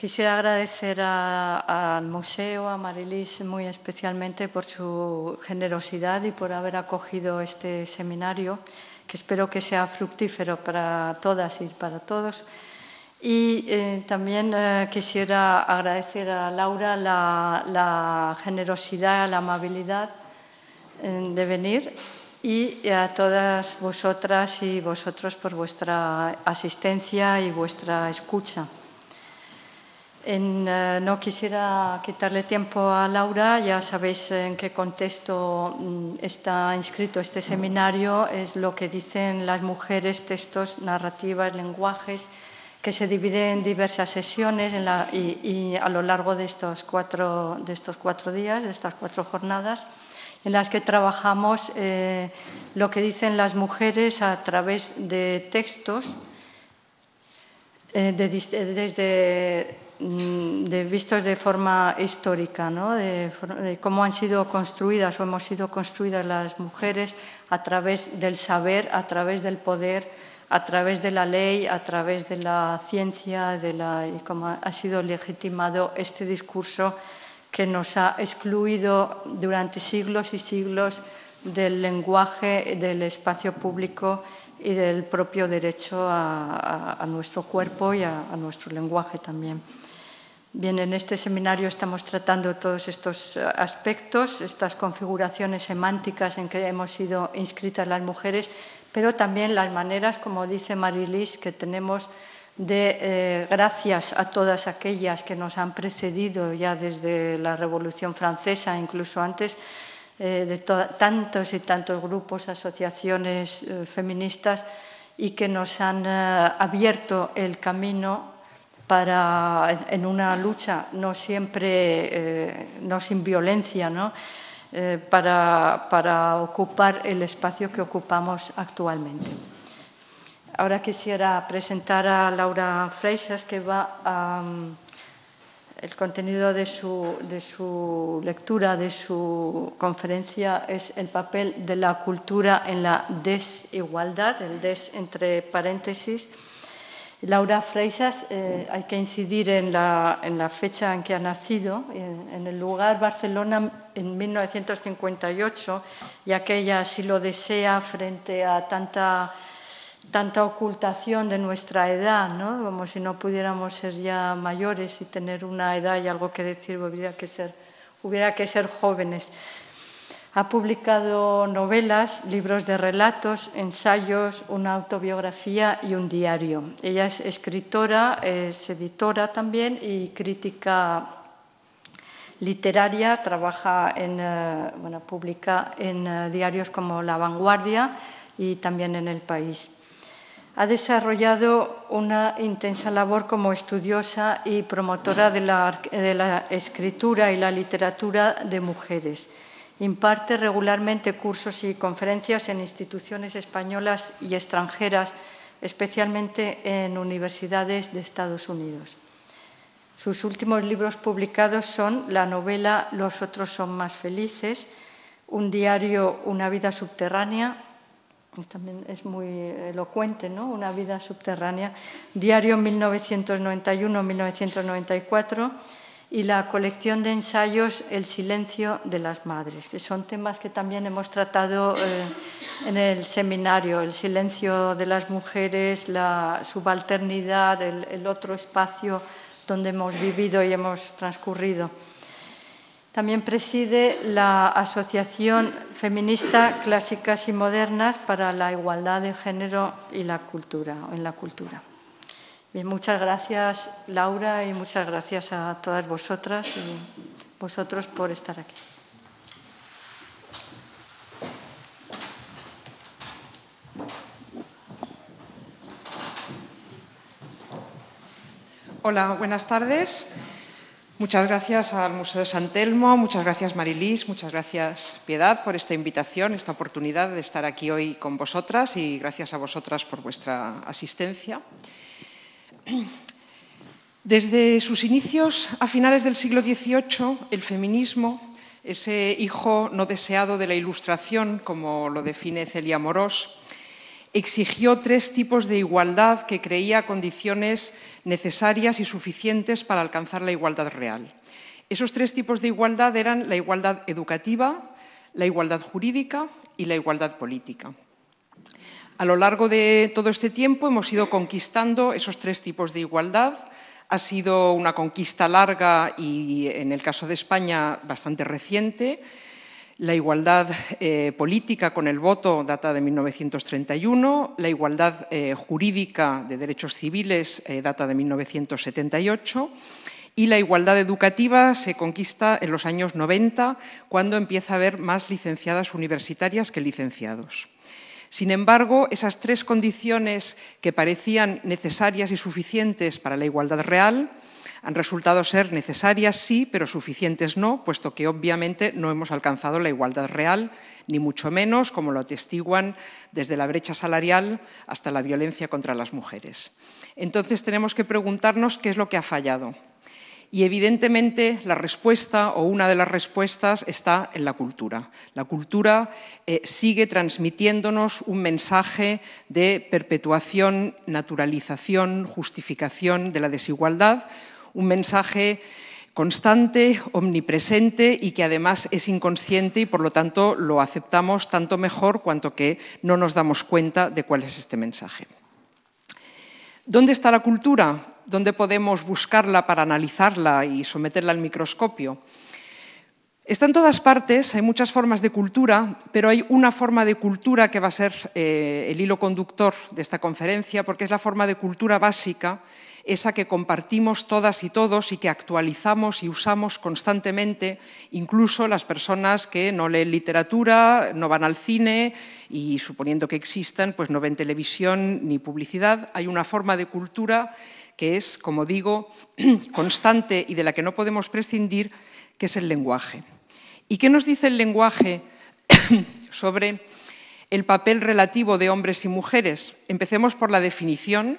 Quisiera agradecer al museo, a Marilis, muy especialmente por su generosidad y por haber acogido este seminario, que espero que sea fructífero para todas y para todos. Y eh, también eh, quisiera agradecer a Laura la, generosidad, la amabilidad eh, de venir y a todas vosotras y vosotros por vuestra asistencia y vuestra escucha. Eh, no quisiera quitarle tiempo a Laura, ya sabéis en qué contexto mm, está inscrito este seminario, es lo que dicen las mujeres, textos, narrativas, lenguajes, que se divide en diversas sesiones y, a lo largo de estos, cuatro, días, de estas cuatro jornadas, en las que trabajamos eh, lo que dicen las mujeres a través de textos, eh, desde Mm, de, vistos de forma histórica, ¿no? de, cómo han sido construidas o hemos sido construidas las mujeres a través del saber, a través del poder, a través de la ley, a través de la ciencia, y cómo ha sido legitimado este discurso que nos ha excluido durante siglos y siglos del lenguaje, del espacio público y del propio derecho a, nuestro cuerpo y a nuestro lenguaje también. Bien, en este seminario estamos tratando todos estos eh, aspectos, estas configuraciones semánticas en que hemos sido inscritas las mujeres, pero también las maneras, como dice Marilis, que tenemos de eh, gracias a todas aquellas que nos han precedido ya desde la Revolución Francesa, incluso antes, eh, de tantos y tantos grupos, asociaciones feministas, y que nos han abierto el camino para, en una lucha no siempre, eh, no sin violencia, eh, para, ocupar el espacio que ocupamos actualmente. Ahora quisiera presentar a Laura Freixas, que va a... Mm, el contenido de su, de su, lectura, de su conferencia, es el papel de la cultura en la desigualdad, el des entre paréntesis, Laura Freixas, eh, hay que incidir en la, fecha en que ha nacido, en, el lugar Barcelona en 1958, ya que ella lo desea frente a tanta, tanta ocultación de nuestra edad, ¿no? como si no pudiéramos ser ya mayores y tener una edad y algo que decir, que ser, hubiera que ser jóvenes. Ha publicado novelas, libros de relatos, ensayos, una autobiografía y un diario. Ella es escritora, es editora también y crítica literaria. Trabaja en, eh, publica en eh, diarios como La Vanguardia y también en El País. Ha desarrollado una intensa labor como estudiosa y promotora de la escritura y la literatura de mujeres. Imparte regularmente cursos y conferencias en instituciones españolas y extranjeras, especialmente en universidades de Estados Unidos. Sus últimos libros publicados son la novela Los otros son más felices, un diario Una vida subterránea, también es muy elocuente, ¿no? Una vida subterránea, diario 1991-1994 y la colección de ensayos El silencio de las madres, que son temas que también hemos tratado eh, en el seminario, el silencio de las mujeres, la subalternidad, el, el otro espacio donde hemos vivido y hemos transcurrido. También preside la Asociación Feminista Clásicas y Modernas para la Igualdad de Género y la Cultura, en la Cultura muchas gracias Laura y muchas gracias a todas vosotras y vosotros por estar aquí. Hola, buenas tardes. Muchas gracias al Museo de San Telmo, muchas gracias Marilis, muchas gracias Piedad por esta invitación, esta oportunidad de estar aquí hoy con vosotras y gracias a vosotras por vuestra asistencia. Desde sus inicios a finales del siglo XVIII, el feminismo, ese hijo no deseado de la Ilustración, como lo define Celia Morós, exigió tres tipos de igualdad que creía condiciones necesarias y suficientes para alcanzar la igualdad real. Esos tres tipos de igualdad eran la igualdad educativa, la igualdad jurídica y la igualdad política. A lo largo de todo este tiempo hemos ido conquistando esos tres tipos de igualdad. Ha sido una conquista larga y, en el caso de España, bastante reciente. La igualdad eh, política con el voto data de 1931, la igualdad eh, jurídica de derechos civiles eh, data de 1978 y la igualdad educativa se conquista en los años 90, cuando empieza a haber más licenciadas universitarias que licenciados. Sin embargo, esas tres condiciones que parecían necesarias y suficientes para la igualdad real han resultado ser necesarias sí, pero suficientes no, puesto que obviamente no hemos alcanzado la igualdad real, ni mucho menos, como lo atestiguan desde la brecha salarial hasta la violencia contra las mujeres. Entonces tenemos que preguntarnos qué es lo que ha fallado. Y evidentemente la respuesta o una de las respuestas está en la cultura. La cultura eh, sigue transmitiéndonos un mensaje de perpetuación, naturalización, justificación de la desigualdad, un mensaje constante, omnipresente y que además es inconsciente y por lo tanto lo aceptamos tanto mejor cuanto que no nos damos cuenta de cuál es este mensaje. ¿Dónde está la cultura? ¿Dónde podemos buscarla para analizarla y someterla al microscopio? Está en todas partes, hay muchas formas de cultura, pero hay una forma de cultura que va a ser eh, el hilo conductor de esta conferencia, porque es la forma de cultura básica esa que compartimos todas y todos y que actualizamos y usamos constantemente, incluso las personas que no leen literatura, no van al cine y suponiendo que existan, pues no ven televisión ni publicidad. Hay una forma de cultura que es, como digo, constante y de la que no podemos prescindir, que es el lenguaje. ¿Y qué nos dice el lenguaje sobre el papel relativo de hombres y mujeres? Empecemos por la definición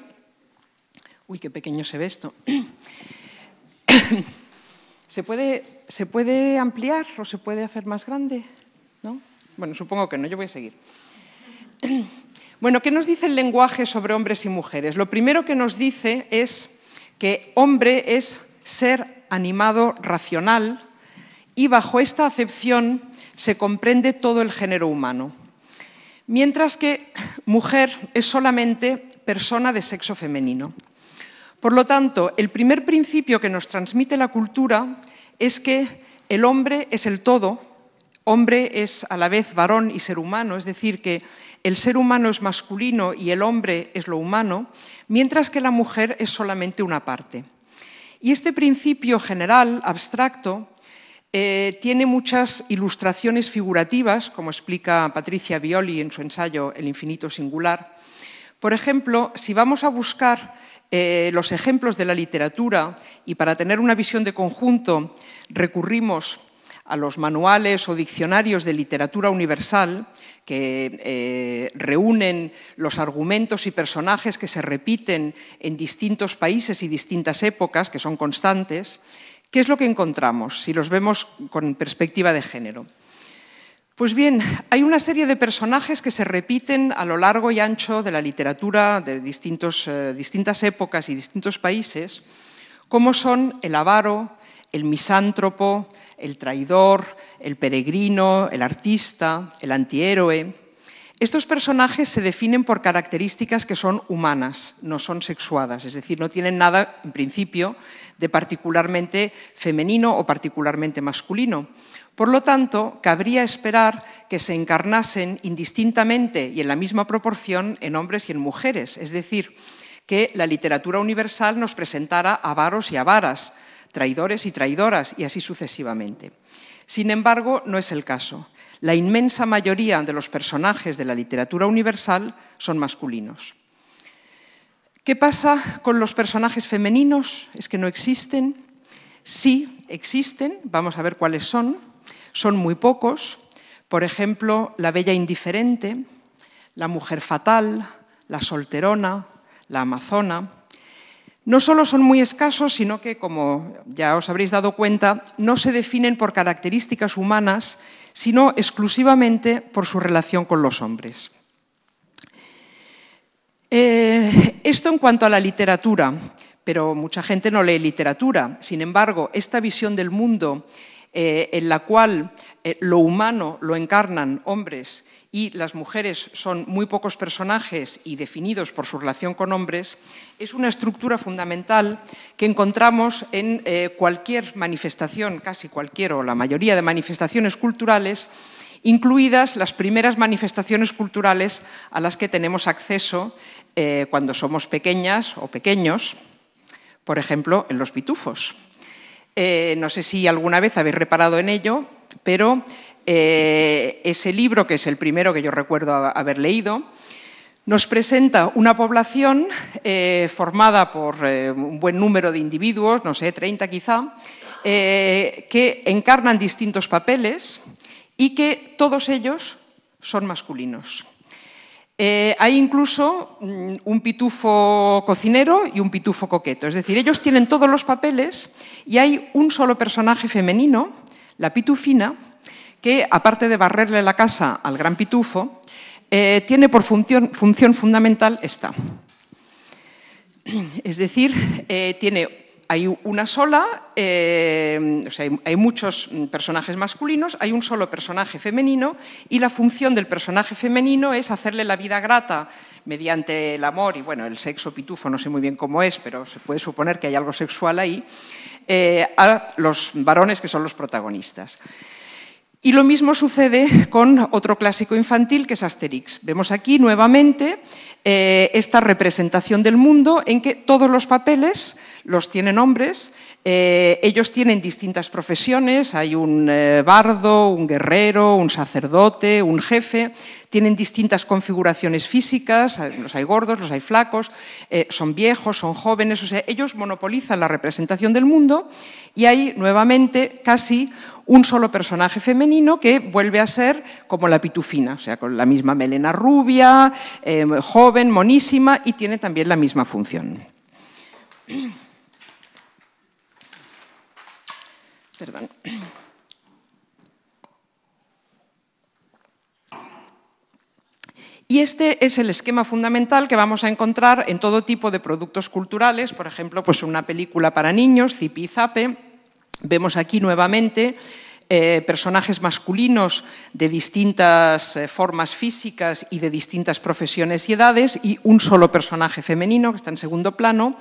Uy, qué pequeño se ve esto. ¿Se puede, ampliar o se puede hacer más grande? ¿No? Bueno, supongo que no, yo voy a seguir. Bueno, ¿qué nos dice el lenguaje sobre hombres y mujeres? Lo primero que nos dice es que hombre es ser animado racional y bajo esta acepción se comprende todo el género humano, mientras que mujer es solamente persona de sexo femenino. Por lo tanto, el primer principio que nos transmite la cultura es que el hombre es el todo, hombre es a la vez varón y ser humano, es decir, que el ser humano es masculino y el hombre es lo humano, mientras que la mujer es solamente una parte. Y este principio general, abstracto, eh, tiene muchas ilustraciones figurativas, como explica Patricia Violi en su ensayo El infinito singular. Por ejemplo, si vamos a buscar eh, los ejemplos de la literatura y para tener una visión de conjunto recurrimos a los manuales o diccionarios de literatura universal que eh, reúnen los argumentos y personajes que se repiten en distintos países y distintas épocas, que son constantes, ¿qué es lo que encontramos si los vemos con perspectiva de género? Pues bien, hay una serie de personajes que se repiten a lo largo y ancho de la literatura de distintos, eh, distintas épocas y distintos países, como son el avaro, el misántropo, el traidor, el peregrino, el artista, el antihéroe. Estos personajes se definen por características que son humanas, no son sexuadas, es decir, no tienen nada, en principio, de particularmente femenino o particularmente masculino por lo tanto, cabría esperar que se encarnasen indistintamente y en la misma proporción en hombres y en mujeres, es decir, que la literatura universal nos presentara avaros y avaras, traidores y traidoras, y así sucesivamente. Sin embargo, no es el caso. La inmensa mayoría de los personajes de la literatura universal son masculinos. ¿Qué pasa con los personajes femeninos? ¿Es que no existen? Sí, existen, vamos a ver cuáles son. Son muy pocos, por ejemplo, la bella indiferente, la mujer fatal, la solterona, la amazona. No solo son muy escasos, sino que, como ya os habréis dado cuenta, no se definen por características humanas, sino exclusivamente por su relación con los hombres. Eh, esto en cuanto a la literatura, pero mucha gente no lee literatura. Sin embargo, esta visión del mundo eh, en la cual eh, lo humano lo encarnan hombres y las mujeres son muy pocos personajes y definidos por su relación con hombres, es una estructura fundamental que encontramos en eh, cualquier manifestación, casi cualquier o la mayoría de manifestaciones culturales, incluidas las primeras manifestaciones culturales a las que tenemos acceso cuando somos pequeñas o pequeños, por ejemplo, en los pitufos eh, no sé si alguna vez habéis reparado en ello, pero eh, ese libro, que es el primero que yo recuerdo haber leído, nos presenta una población eh, formada por un buen número de individuos, no sé, 30 quizá, que encarnan distintos papeles y que todos ellos son masculinos. Eh, hay incluso mm, un pitufo cocinero y un pitufo coqueto. Es decir, ellos tienen todos los papeles y hay un solo personaje femenino, la pitufina, que aparte de barrerle la casa al gran pitufo, eh, tiene por función, fundamental esta. Es decir, eh, tiene hay una sola, eh, hay, muchos personajes masculinos, hay un solo personaje femenino y la función del personaje femenino es hacerle la vida grata mediante el amor y bueno, el sexo pitufo, no sé muy bien cómo es, pero se puede suponer que hay algo sexual ahí, eh, a los varones que son los protagonistas. Y lo mismo sucede con otro clásico infantil que es Asterix. Vemos aquí nuevamente eh, esta representación del mundo en que todos los papeles los tienen hombres eh, ellos tienen distintas profesiones, hay un eh, bardo, un guerrero, un sacerdote, un jefe, tienen distintas configuraciones físicas, los hay gordos, los hay flacos, eh, son viejos, son jóvenes, o sea, ellos monopolizan la representación del mundo y hay nuevamente casi un solo personaje femenino que vuelve a ser como la pitufina, o sea, con la misma melena rubia, joven, monísima y tiene también la misma función. Y este es el esquema fundamental que vamos a encontrar en todo tipo de productos culturales, por ejemplo, pues una película para niños, Zipi y Zape. Vemos aquí nuevamente eh, personajes masculinos de distintas eh, formas físicas y de distintas profesiones y edades y un solo personaje femenino que está en segundo plano.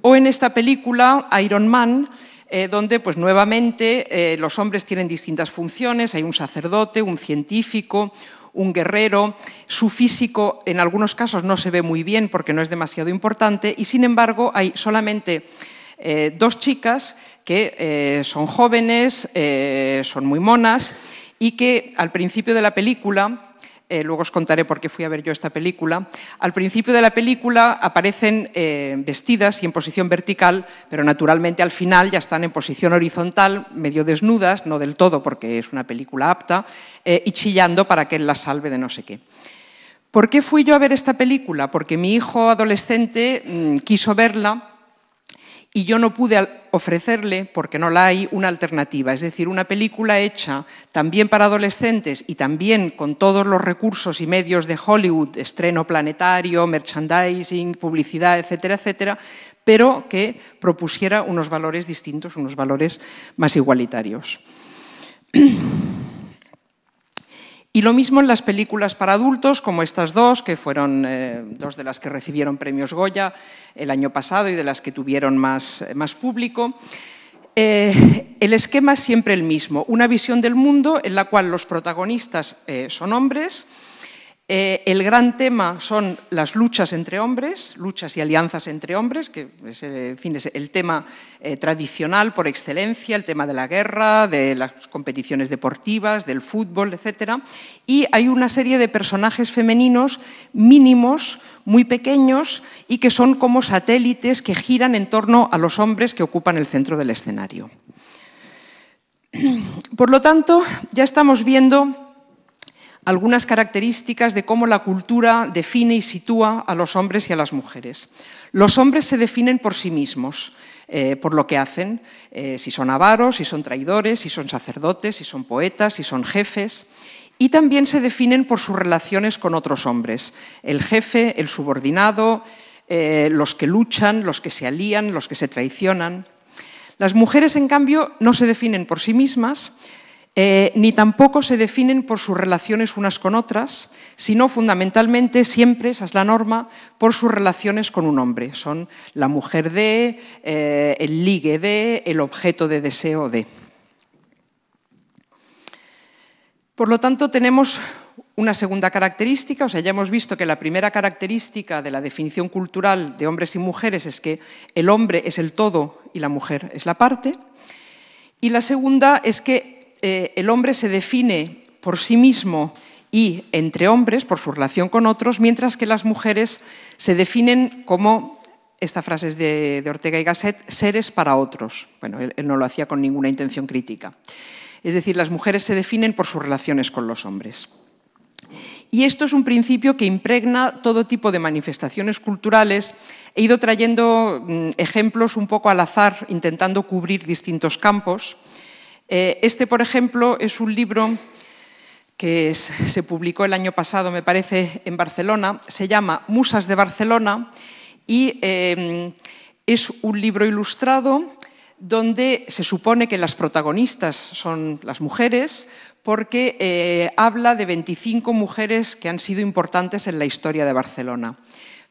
O en esta película, Iron Man, eh, donde pues nuevamente eh, los hombres tienen distintas funciones, hay un sacerdote, un científico, un guerrero, su físico en algunos casos no se ve muy bien porque no es demasiado importante y sin embargo hay solamente eh, dos chicas que son jóvenes, son muy monas y que al principio de la película eh, luego os contaré por qué fui a ver yo esta película, al principio de la película aparecen eh, vestidas y en posición vertical, pero naturalmente al final ya están en posición horizontal, medio desnudas, no del todo porque es una película apta, eh, y chillando para que él las salve de no sé qué. ¿Por qué fui yo a ver esta película? Porque mi hijo adolescente mm, quiso verla y yo no pude ofrecerle, porque no la hay, una alternativa. Es decir, una película hecha también para adolescentes y también con todos los recursos y medios de Hollywood, estreno planetario, merchandising, publicidad, etcétera, etcétera, pero que propusiera unos valores distintos, unos valores más igualitarios. Y lo mismo en las películas para adultos, como estas dos, que fueron eh, dos de las que recibieron premios Goya el año pasado y de las que tuvieron más, público. Eh, el esquema es siempre el mismo, una visión del mundo en la cual los protagonistas eh, son hombres, eh, el gran tema son las luchas entre hombres, luchas y alianzas entre hombres, que es, eh, fin, el tema eh, tradicional por excelencia, el tema de la guerra, de las competiciones deportivas, del fútbol, etc. Y hay una serie de personajes femeninos mínimos, muy pequeños, y que son como satélites que giran en torno a los hombres que ocupan el centro del escenario. Por lo tanto, ya estamos viendo algunas características de cómo la cultura define y sitúa a los hombres y a las mujeres. Los hombres se definen por sí mismos, eh, por lo que hacen, eh, si son avaros, si son traidores, si son sacerdotes, si son poetas, si son jefes. Y también se definen por sus relaciones con otros hombres, el jefe, el subordinado, eh, los que luchan, los que se alían, los que se traicionan. Las mujeres, en cambio, no se definen por sí mismas, eh, ni tampoco se definen por sus relaciones unas con otras, sino fundamentalmente siempre, esa es la norma, por sus relaciones con un hombre. Son la mujer de, eh, el ligue de, el objeto de deseo de. Por lo tanto, tenemos una segunda característica, o sea, ya hemos visto que la primera característica de la definición cultural de hombres y mujeres es que el hombre es el todo y la mujer es la parte. Y la segunda es que eh, el hombre se define por sí mismo y entre hombres, por su relación con otros, mientras que las mujeres se definen como, esta frase es de, Ortega y Gasset, seres para otros. Bueno, él no lo hacía con ninguna intención crítica. Es decir, las mujeres se definen por sus relaciones con los hombres. Y esto es un principio que impregna todo tipo de manifestaciones culturales. He ido trayendo mm, ejemplos un poco al azar, intentando cubrir distintos campos. Eh, este, por ejemplo, es un libro que se publicó el año pasado, me parece, en Barcelona. Se llama Musas de Barcelona y eh, es un libro ilustrado donde se supone que las protagonistas son las mujeres, porque eh, habla de 25 mujeres que han sido importantes en la historia de Barcelona.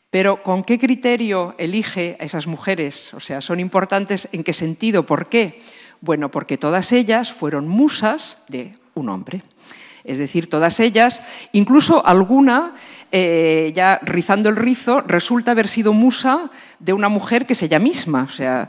Pero ¿con qué criterio elige a esas mujeres? O sea, ¿son importantes en qué sentido? ¿Por qué? Bueno, porque todas ellas fueron musas de un hombre. Es decir, todas ellas, incluso alguna, eh, ya rizando el rizo, resulta haber sido musa de una mujer que es ella misma. O sea,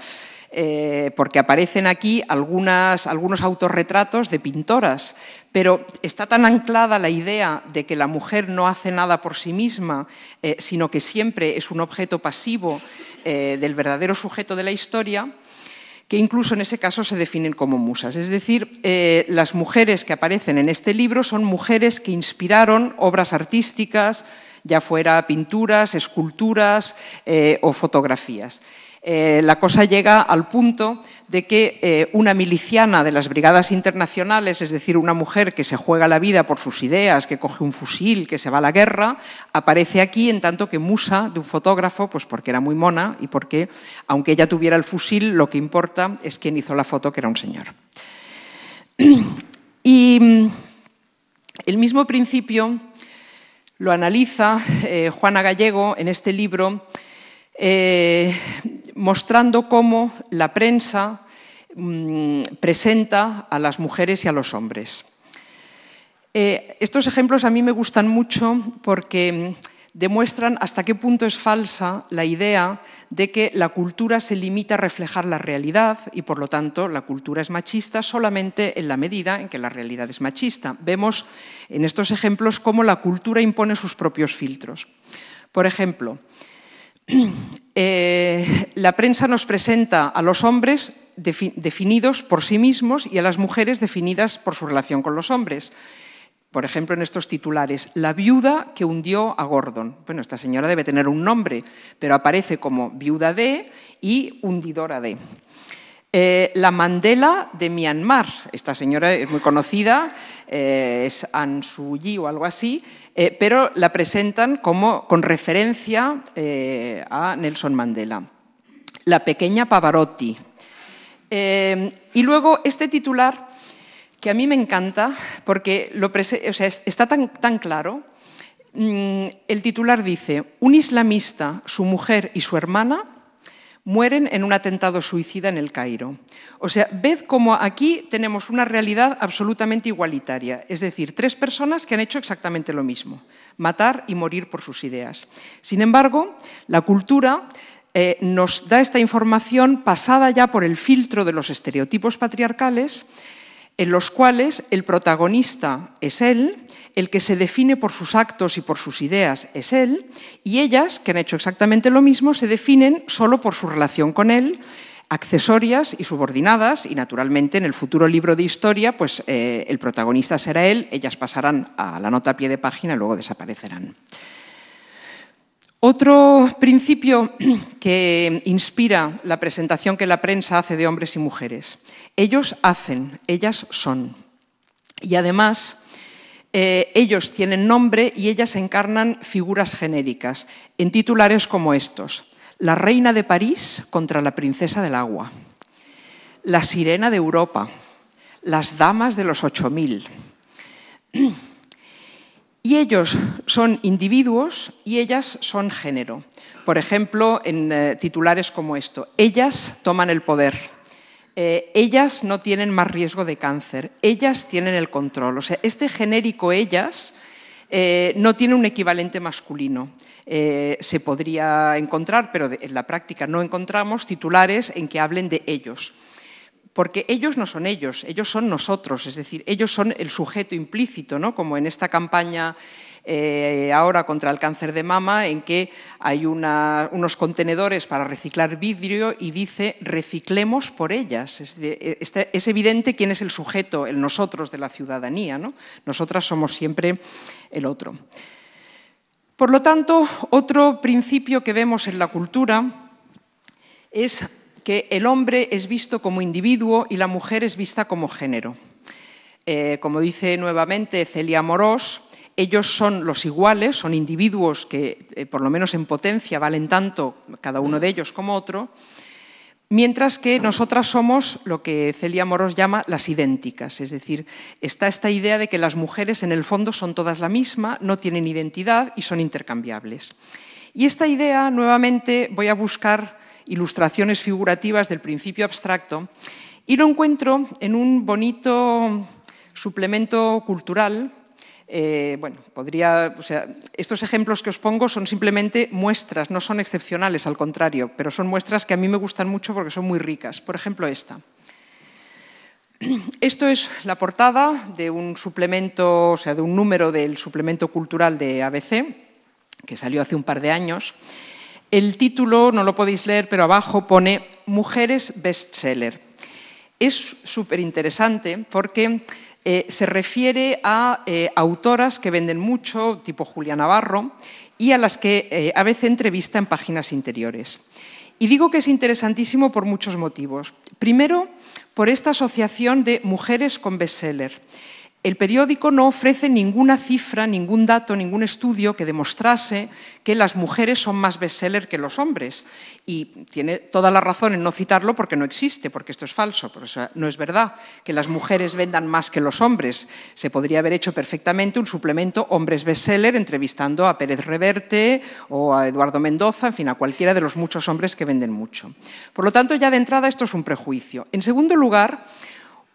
eh, porque aparecen aquí algunos autorretratos de pintoras, pero está tan anclada la idea de que la mujer no hace nada por sí misma, eh, sino que siempre es un objeto pasivo del verdadero sujeto de la historia, que incluso en ese caso se definen como musas. Es decir, eh, las mujeres que aparecen en este libro son mujeres que inspiraron obras artísticas, ya fuera pinturas, esculturas eh, o fotografías. Eh, la cosa llega al punto de que eh, una miliciana de las brigadas internacionales, es decir, una mujer que se juega la vida por sus ideas, que coge un fusil, que se va a la guerra, aparece aquí en tanto que musa de un fotógrafo, pues porque era muy mona y porque, aunque ella tuviera el fusil, lo que importa es quién hizo la foto, que era un señor. Y mm, el mismo principio lo analiza eh, Juana Gallego en este libro mostrando cómo la prensa mm, presenta a las mujeres y a los hombres. Eh, estos ejemplos a mí me gustan mucho porque mm, demuestran hasta qué punto es falsa la idea de que la cultura se limita a reflejar la realidad y por lo tanto la cultura es machista solamente en la medida en que la realidad es machista. Vemos en estos ejemplos cómo la cultura impone sus propios filtros. Por ejemplo, eh, la prensa nos presenta a los hombres definidos por sí mismos y a las mujeres definidas por su relación con los hombres. Por ejemplo, en estos titulares, la viuda que hundió a Gordon. Bueno, esta señora debe tener un nombre, pero aparece como viuda de y hundidora de. Eh, la Mandela de Myanmar. Esta señora es muy conocida eh, es Ansu o algo así, eh, pero la presentan como, con referencia eh, a Nelson Mandela. La pequeña Pavarotti. y luego este titular que a mí me encanta porque está tan, tan claro. Mm, el titular dice, un islamista, su mujer y su hermana mueren en un atentado suicida en el Cairo. O sea, ved cómo aquí tenemos una realidad absolutamente igualitaria, es decir, tres personas que han hecho exactamente lo mismo, matar y morir por sus ideas. Sin embargo, la cultura eh, nos da esta información pasada ya por el filtro de los estereotipos patriarcales en los cuales el protagonista es él, el que se define por sus actos y por sus ideas es él, y ellas, que han hecho exactamente lo mismo, se definen solo por su relación con él, accesorias y subordinadas, y naturalmente en el futuro libro de historia, pues eh, el protagonista será él, ellas pasarán a la nota a pie de página y luego desaparecerán. Otro principio que inspira la presentación que la prensa hace de hombres y mujeres, ellos hacen, ellas son. Y además, eh, ellos tienen nombre y ellas encarnan figuras genéricas, en titulares como estos. La reina de París contra la princesa del agua. La sirena de Europa. Las damas de los 8000. Y ellos son individuos y ellas son género. Por ejemplo, en eh, titulares como esto. Ellas toman el poder eh, ellas no tienen más riesgo de cáncer, ellas tienen el control. O sea, este genérico ellas eh, no tiene un equivalente masculino. Eh, se podría encontrar, pero en la práctica no encontramos titulares en que hablen de ellos. Porque ellos no son ellos, ellos son nosotros, es decir, ellos son el sujeto implícito, ¿no? como en esta campaña eh, ahora contra el cáncer de mama, en que hay unos contenedores para reciclar vidrio y dice reciclemos por ellas. Es, e, este, evidente quién es el sujeto, el nosotros de la ciudadanía. Nosotras somos siempre el otro. Por lo tanto, otro principio que vemos en la cultura es que el hombre es visto como individuo y la mujer es vista como género. Eh, como dice nuevamente Celia Morós, ellos son los iguales, son individuos que, eh, por lo menos en potencia, valen tanto cada uno de ellos como otro, mientras que nosotras somos lo que Celia Moros llama las idénticas. Es decir, está esta idea de que las mujeres en el fondo son todas la misma, no tienen identidad y son intercambiables. Y esta idea, nuevamente, voy a buscar ilustraciones figurativas del principio abstracto y lo encuentro en un bonito suplemento cultural eh, bueno, podría, sea, estos ejemplos que os pongo son simplemente muestras, no son excepcionales, al contrario, pero son muestras que a mí me gustan mucho porque son muy ricas. Por ejemplo, esta. Esto es la portada de un suplemento, o sea, de un número del suplemento cultural de ABC, que salió hace un par de años. El título no lo podéis leer, pero abajo pone Mujeres Bestseller. Es súper interesante porque eh, se refiere a eh, autoras que venden mucho, tipo Julia Navarro, y a las que eh, a veces entrevista en páginas interiores. Y digo que es interesantísimo por muchos motivos. Primero, por esta asociación de mujeres con bestseller el periódico no ofrece ninguna cifra, ningún dato, ningún estudio que demostrase que las mujeres son más bestseller que los hombres. Y tiene toda la razón en no citarlo porque no existe, porque esto es falso. no es verdad que las mujeres vendan más que los hombres. Se podría haber hecho perfectamente un suplemento hombres bestseller entrevistando a Pérez Reverte o a Eduardo Mendoza, en fin, a cualquiera de los muchos hombres que venden mucho. Por lo tanto, ya de entrada esto es un prejuicio. En segundo lugar,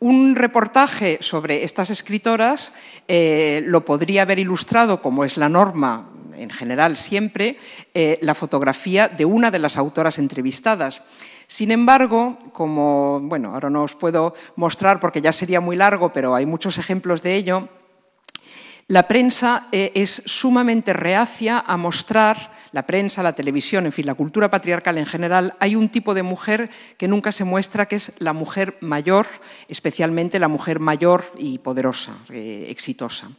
un reportaje sobre estas escritoras eh, lo podría haber ilustrado, como es la norma en general siempre, eh, la fotografía de una de las autoras entrevistadas. Sin embargo, como bueno, ahora no os puedo mostrar porque ya sería muy largo, pero hay muchos ejemplos de ello, la prensa eh, es sumamente reacia a mostrar, la prensa, la televisión, en fin, la cultura patriarcal en general, hay un tipo de mujer que nunca se muestra, que es la mujer mayor, especialmente la mujer mayor y poderosa, eh, exitosa.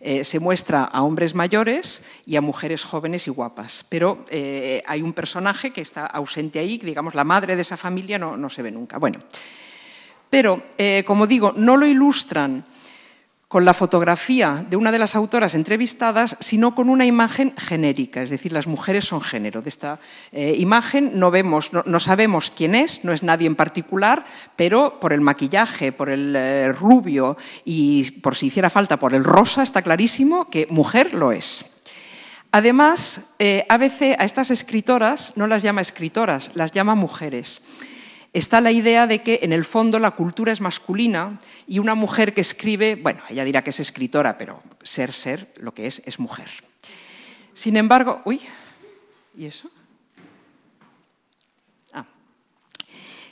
Eh, se muestra a hombres mayores y a mujeres jóvenes y guapas. Pero hay un personaje que está ausente ahí, que digamos la madre de esa familia no, se ve nunca. Bueno, pero como digo, no lo ilustran con la fotografía de una de las autoras entrevistadas, sino con una imagen genérica, es decir, las mujeres son género. De esta eh, imagen no, vemos, no, sabemos quién es, no es nadie en particular, pero por el maquillaje, por el eh, rubio y por si hiciera falta por el rosa, está clarísimo que mujer lo es. Además, eh, ABC a estas escritoras no las llama escritoras, las llama mujeres está la idea de que en el fondo la cultura es masculina y una mujer que escribe, bueno, ella dirá que es escritora, pero ser, ser, lo que es, es mujer. Sin embargo, uy, ¿y eso? Ah.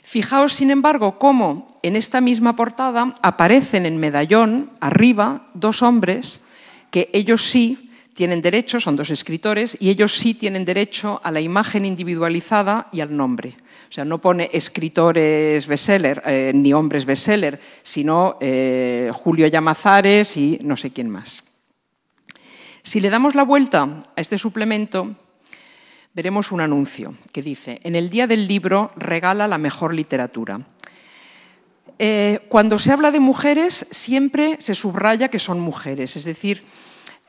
Fijaos, sin embargo, cómo en esta misma portada aparecen en medallón, arriba, dos hombres que ellos sí tienen derecho, son dos escritores, y ellos sí tienen derecho a la imagen individualizada y al nombre. O sea, no pone escritores bestseller, eh, ni hombres bestseller, sino eh, Julio Llamazares y no sé quién más. Si le damos la vuelta a este suplemento, veremos un anuncio que dice, en el Día del Libro regala la mejor literatura. Eh, cuando se habla de mujeres, siempre se subraya que son mujeres, es decir,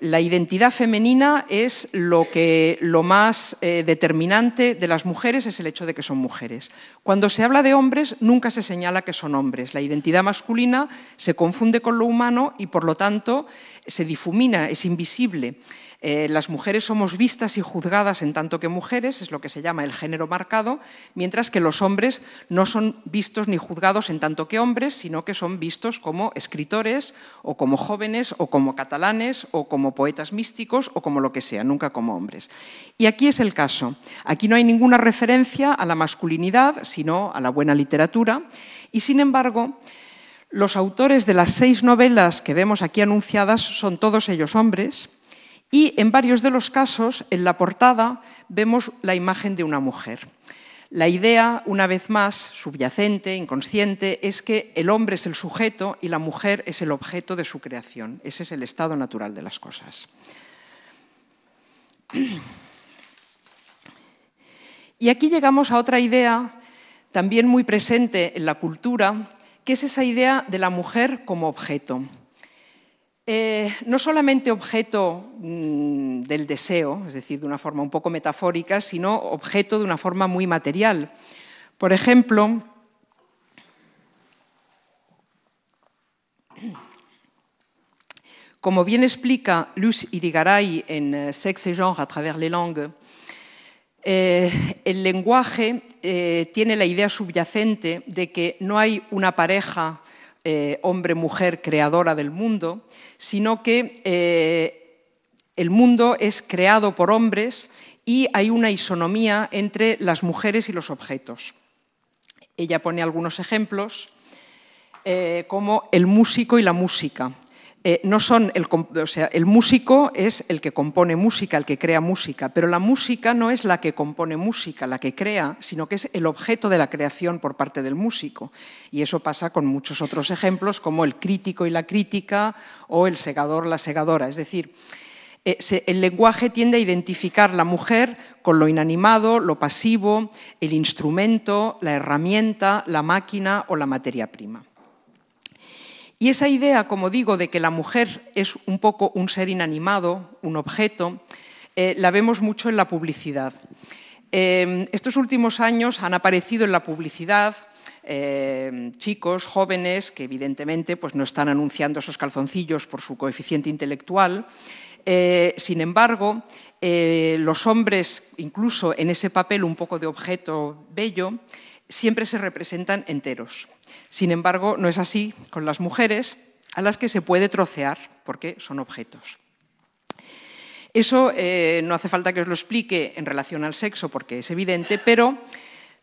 la identidad femenina es lo que lo más eh, determinante de las mujeres es el hecho de que son mujeres. Cuando se habla de hombres nunca se señala que son hombres. La identidad masculina se confunde con lo humano y por lo tanto se difumina, es invisible. Eh, las mujeres somos vistas y juzgadas en tanto que mujeres, es lo que se llama el género marcado, mientras que los hombres no son vistos ni juzgados en tanto que hombres, sino que son vistos como escritores o como jóvenes o como catalanes o como poetas místicos o como lo que sea, nunca como hombres. Y aquí es el caso. Aquí no hay ninguna referencia a la masculinidad, sino a la buena literatura. Y sin embargo, los autores de las seis novelas que vemos aquí anunciadas son todos ellos hombres y en varios de los casos, en la portada, vemos la imagen de una mujer. La idea, una vez más, subyacente, inconsciente, es que el hombre es el sujeto y la mujer es el objeto de su creación. Ese es el estado natural de las cosas. Y aquí llegamos a otra idea también muy presente en la cultura, que es esa idea de la mujer como objeto. Eh, no solamente objeto mm, del deseo, es decir, de una forma un poco metafórica, sino objeto de una forma muy material. Por ejemplo, como bien explica Luz Irigaray en eh, Sexe et Genre a travers les langues, eh, el lenguaje tiene la idea subyacente de que no hay una pareja eh, hombre-mujer creadora del mundo, sino que eh, el mundo es creado por hombres y hay una isonomía entre las mujeres y los objetos. Ella pone algunos ejemplos, eh, como el músico y la música, eh, no son el, o sea, el músico es el que compone música, el que crea música, pero la música no es la que compone música, la que crea, sino que es el objeto de la creación por parte del músico. Y eso pasa con muchos otros ejemplos, como el crítico y la crítica o el segador, la segadora. Es decir, eh, el lenguaje tiende a identificar la mujer con lo inanimado, lo pasivo, el instrumento, la herramienta, la máquina o la materia prima. Y esa idea, como digo, de que la mujer es un poco un ser inanimado, un objeto, eh, la vemos mucho en la publicidad. Eh, estos últimos años han aparecido en la publicidad eh, chicos, jóvenes, que evidentemente pues, no están anunciando esos calzoncillos por su coeficiente intelectual. sin embargo, los hombres, incluso en ese papel un poco de objeto bello, siempre se representan enteros. Sin embargo, no es así con las mujeres, a las que se puede trocear porque son objetos. Eso eh, no hace falta que os lo explique en relación al sexo porque es evidente, pero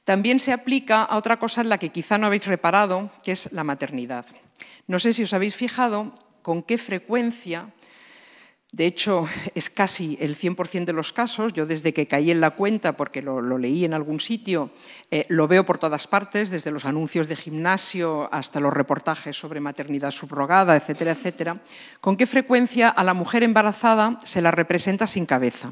también se aplica a otra cosa en la que quizá no habéis reparado, que es la maternidad. No sé si os habéis fijado con qué frecuencia de hecho, es casi el 100% de los casos. Yo desde que caí en la cuenta, porque lo, leí en algún sitio, eh, lo veo por todas partes, desde los anuncios de gimnasio hasta los reportajes sobre maternidad subrogada, etcétera, etcétera. ¿Con qué frecuencia a la mujer embarazada se la representa sin cabeza?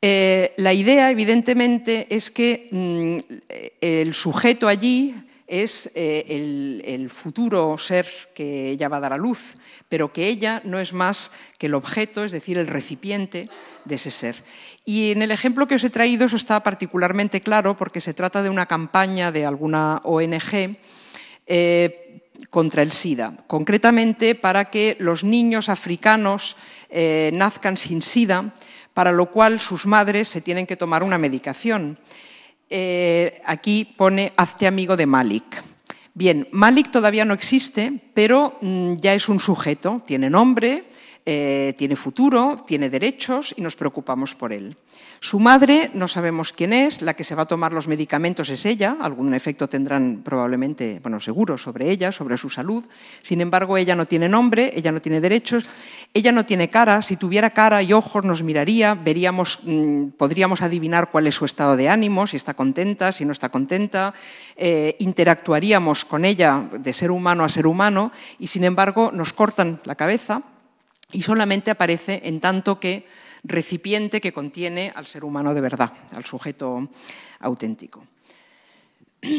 Eh, la idea, evidentemente, es que mm, eh, el sujeto allí es eh, el, futuro ser que ella va a dar a luz, pero que ella no es más que el objeto, es decir, el recipiente de ese ser. Y en el ejemplo que os he traído eso está particularmente claro porque se trata de una campaña de alguna ONG. Eh, contra el SIDA, concretamente para que los niños africanos eh, nazcan sin SIDA, para lo cual sus madres se tienen que tomar una medicación. Eh, aquí pone hazte amigo de Malik. Bien, Malik todavía no existe, pero mm, ya es un sujeto, tiene nombre, eh, tiene futuro, tiene derechos y nos preocupamos por él. Su madre, no sabemos quién es, la que se va a tomar los medicamentos es ella, algún efecto tendrán probablemente, bueno, seguro, sobre ella, sobre su salud. Sin embargo, ella no tiene nombre, ella no tiene derechos, ella no tiene cara. Si tuviera cara y ojos nos miraría, veríamos, mm, podríamos adivinar cuál es su estado de ánimo, si está contenta, si no está contenta. Eh, interactuaríamos con ella de ser humano a ser humano y, sin embargo, nos cortan la cabeza y solamente aparece en tanto que recipiente que contiene al ser humano de verdad, al sujeto auténtico.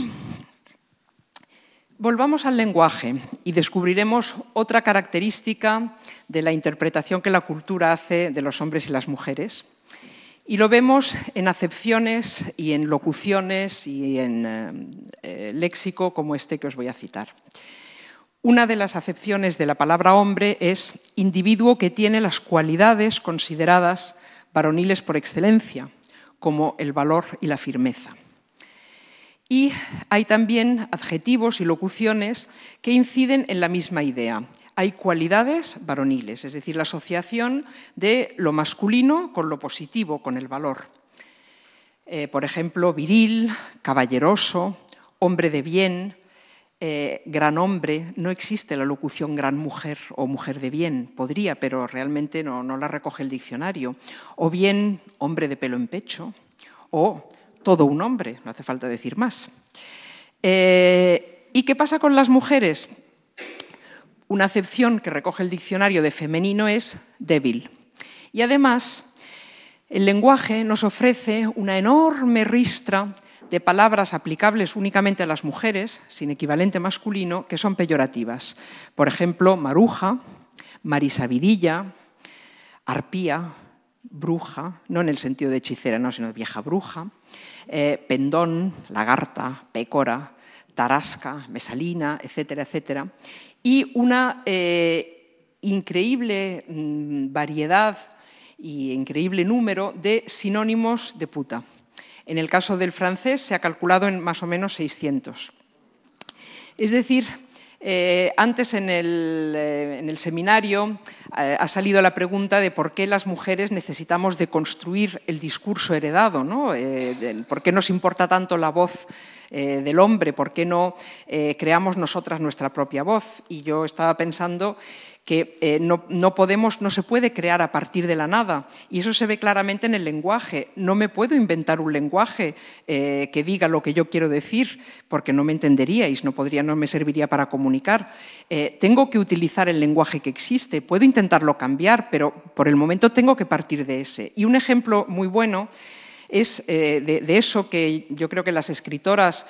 Volvamos al lenguaje y descubriremos otra característica de la interpretación que la cultura hace de los hombres y las mujeres. Y lo vemos en acepciones y en locuciones y en eh, eh, léxico como este que os voy a citar. Una de las acepciones de la palabra hombre es individuo que tiene las cualidades consideradas varoniles por excelencia, como el valor y la firmeza. Y hay también adjetivos y locuciones que inciden en la misma idea. Hay cualidades varoniles, es decir, la asociación de lo masculino con lo positivo, con el valor. Eh, por ejemplo, viril, caballeroso, hombre de bien, eh, gran hombre, no existe la locución gran mujer o mujer de bien, podría, pero realmente no, la recoge el diccionario, o bien hombre de pelo en pecho, o todo un hombre, no hace falta decir más. Eh, ¿Y qué pasa con las mujeres? Una acepción que recoge el diccionario de femenino es débil. Y además, el lenguaje nos ofrece una enorme ristra de palabras aplicables únicamente a las mujeres, sin equivalente masculino, que son peyorativas. Por ejemplo, maruja, marisavidilla, arpía, bruja, no en el sentido de hechicera, sino de vieja bruja, eh, pendón, lagarta, pecora, tarasca, mesalina, etcétera, etcétera. Y una eh, increíble mm, variedad y increíble número de sinónimos de puta. En el caso del francés se ha calculado en más o menos 600. Es decir, eh, antes en el, eh, seminario eh, ha salido la pregunta de por qué las mujeres necesitamos deconstruir el discurso heredado, ¿no? por qué nos importa tanto la voz del hombre, por qué no creamos nosotras nuestra propia voz. Y yo estaba pensando que eh, no, no, podemos, no se puede crear a partir de la nada. Y eso se ve claramente en el lenguaje. No me puedo inventar un lenguaje eh, que diga lo que yo quiero decir, porque no me entenderíais, no, podría, no me serviría para comunicar. Eh, tengo que utilizar el lenguaje que existe. Puedo intentarlo cambiar, pero por el momento tengo que partir de ese. Y un ejemplo muy bueno es de eso que yo creo que las escritoras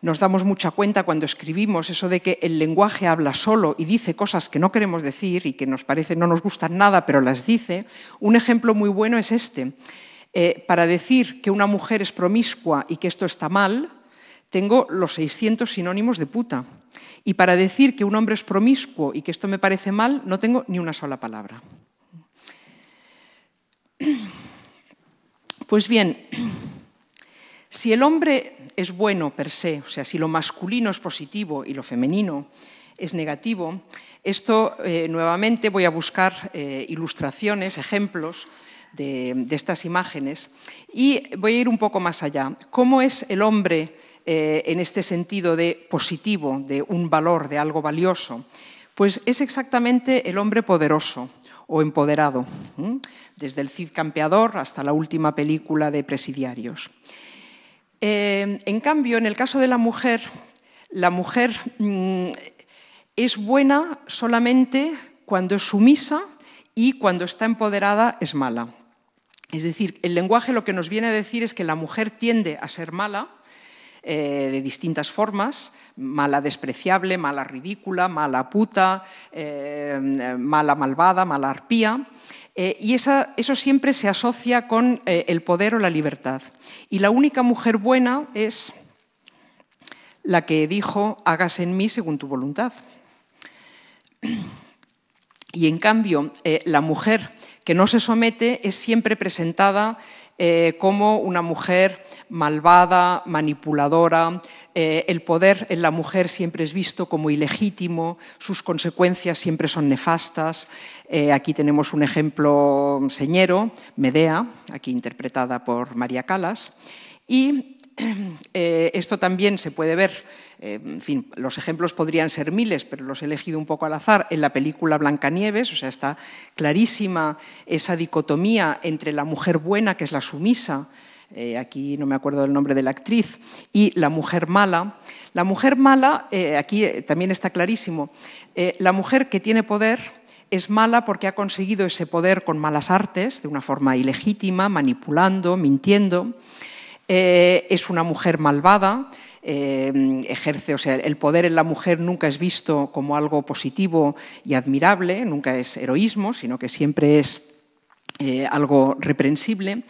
nos damos mucha cuenta cuando escribimos eso de que el lenguaje habla solo y dice cosas que no queremos decir y que nos parece no nos gustan nada, pero las dice. Un ejemplo muy bueno es este. Eh, para decir que una mujer es promiscua y que esto está mal, tengo los 600 sinónimos de puta. Y para decir que un hombre es promiscuo y que esto me parece mal, no tengo ni una sola palabra. Pues bien, si el hombre es bueno per se, o sea, si lo masculino es positivo y lo femenino es negativo, esto eh, nuevamente voy a buscar eh, ilustraciones, ejemplos de, estas imágenes y voy a ir un poco más allá. ¿Cómo es el hombre eh, en este sentido de positivo, de un valor, de algo valioso? Pues es exactamente el hombre poderoso, o empoderado, desde el Cid Campeador hasta la última película de Presidiarios. Eh, en cambio, en el caso de la mujer, la mujer mm, es buena solamente cuando es sumisa y cuando está empoderada es mala. Es decir, el lenguaje lo que nos viene a decir es que la mujer tiende a ser mala eh, de distintas formas, mala despreciable, mala ridícula, mala puta, eh, mala malvada, mala arpía, eh, y eso siempre se asocia con eh, el poder o la libertad. Y la única mujer buena es la que dijo, «hagas en mí según tu voluntad. Y en cambio, eh, la mujer que no se somete es siempre presentada eh, como una mujer malvada, manipuladora. Eh, el poder en la mujer siempre es visto como ilegítimo, sus consecuencias siempre son nefastas. Eh, aquí tenemos un ejemplo señero, Medea, aquí interpretada por María Calas. Y esto también se puede ver eh, en fin, los ejemplos podrían ser miles, pero los he elegido un poco al azar. En la película Blancanieves, o sea, está clarísima esa dicotomía entre la mujer buena, que es la sumisa, eh, aquí no me acuerdo del nombre de la actriz, y La mujer mala. La mujer mala, eh, aquí también está clarísimo, la mujer que tiene poder es mala porque ha conseguido ese poder con malas artes, de una forma ilegítima, manipulando, mintiendo. es una mujer malvada eh, ejerce, o sea, el poder en la mujer nunca es visto como algo positivo y admirable, nunca es heroísmo, sino que siempre es eh, algo reprensible.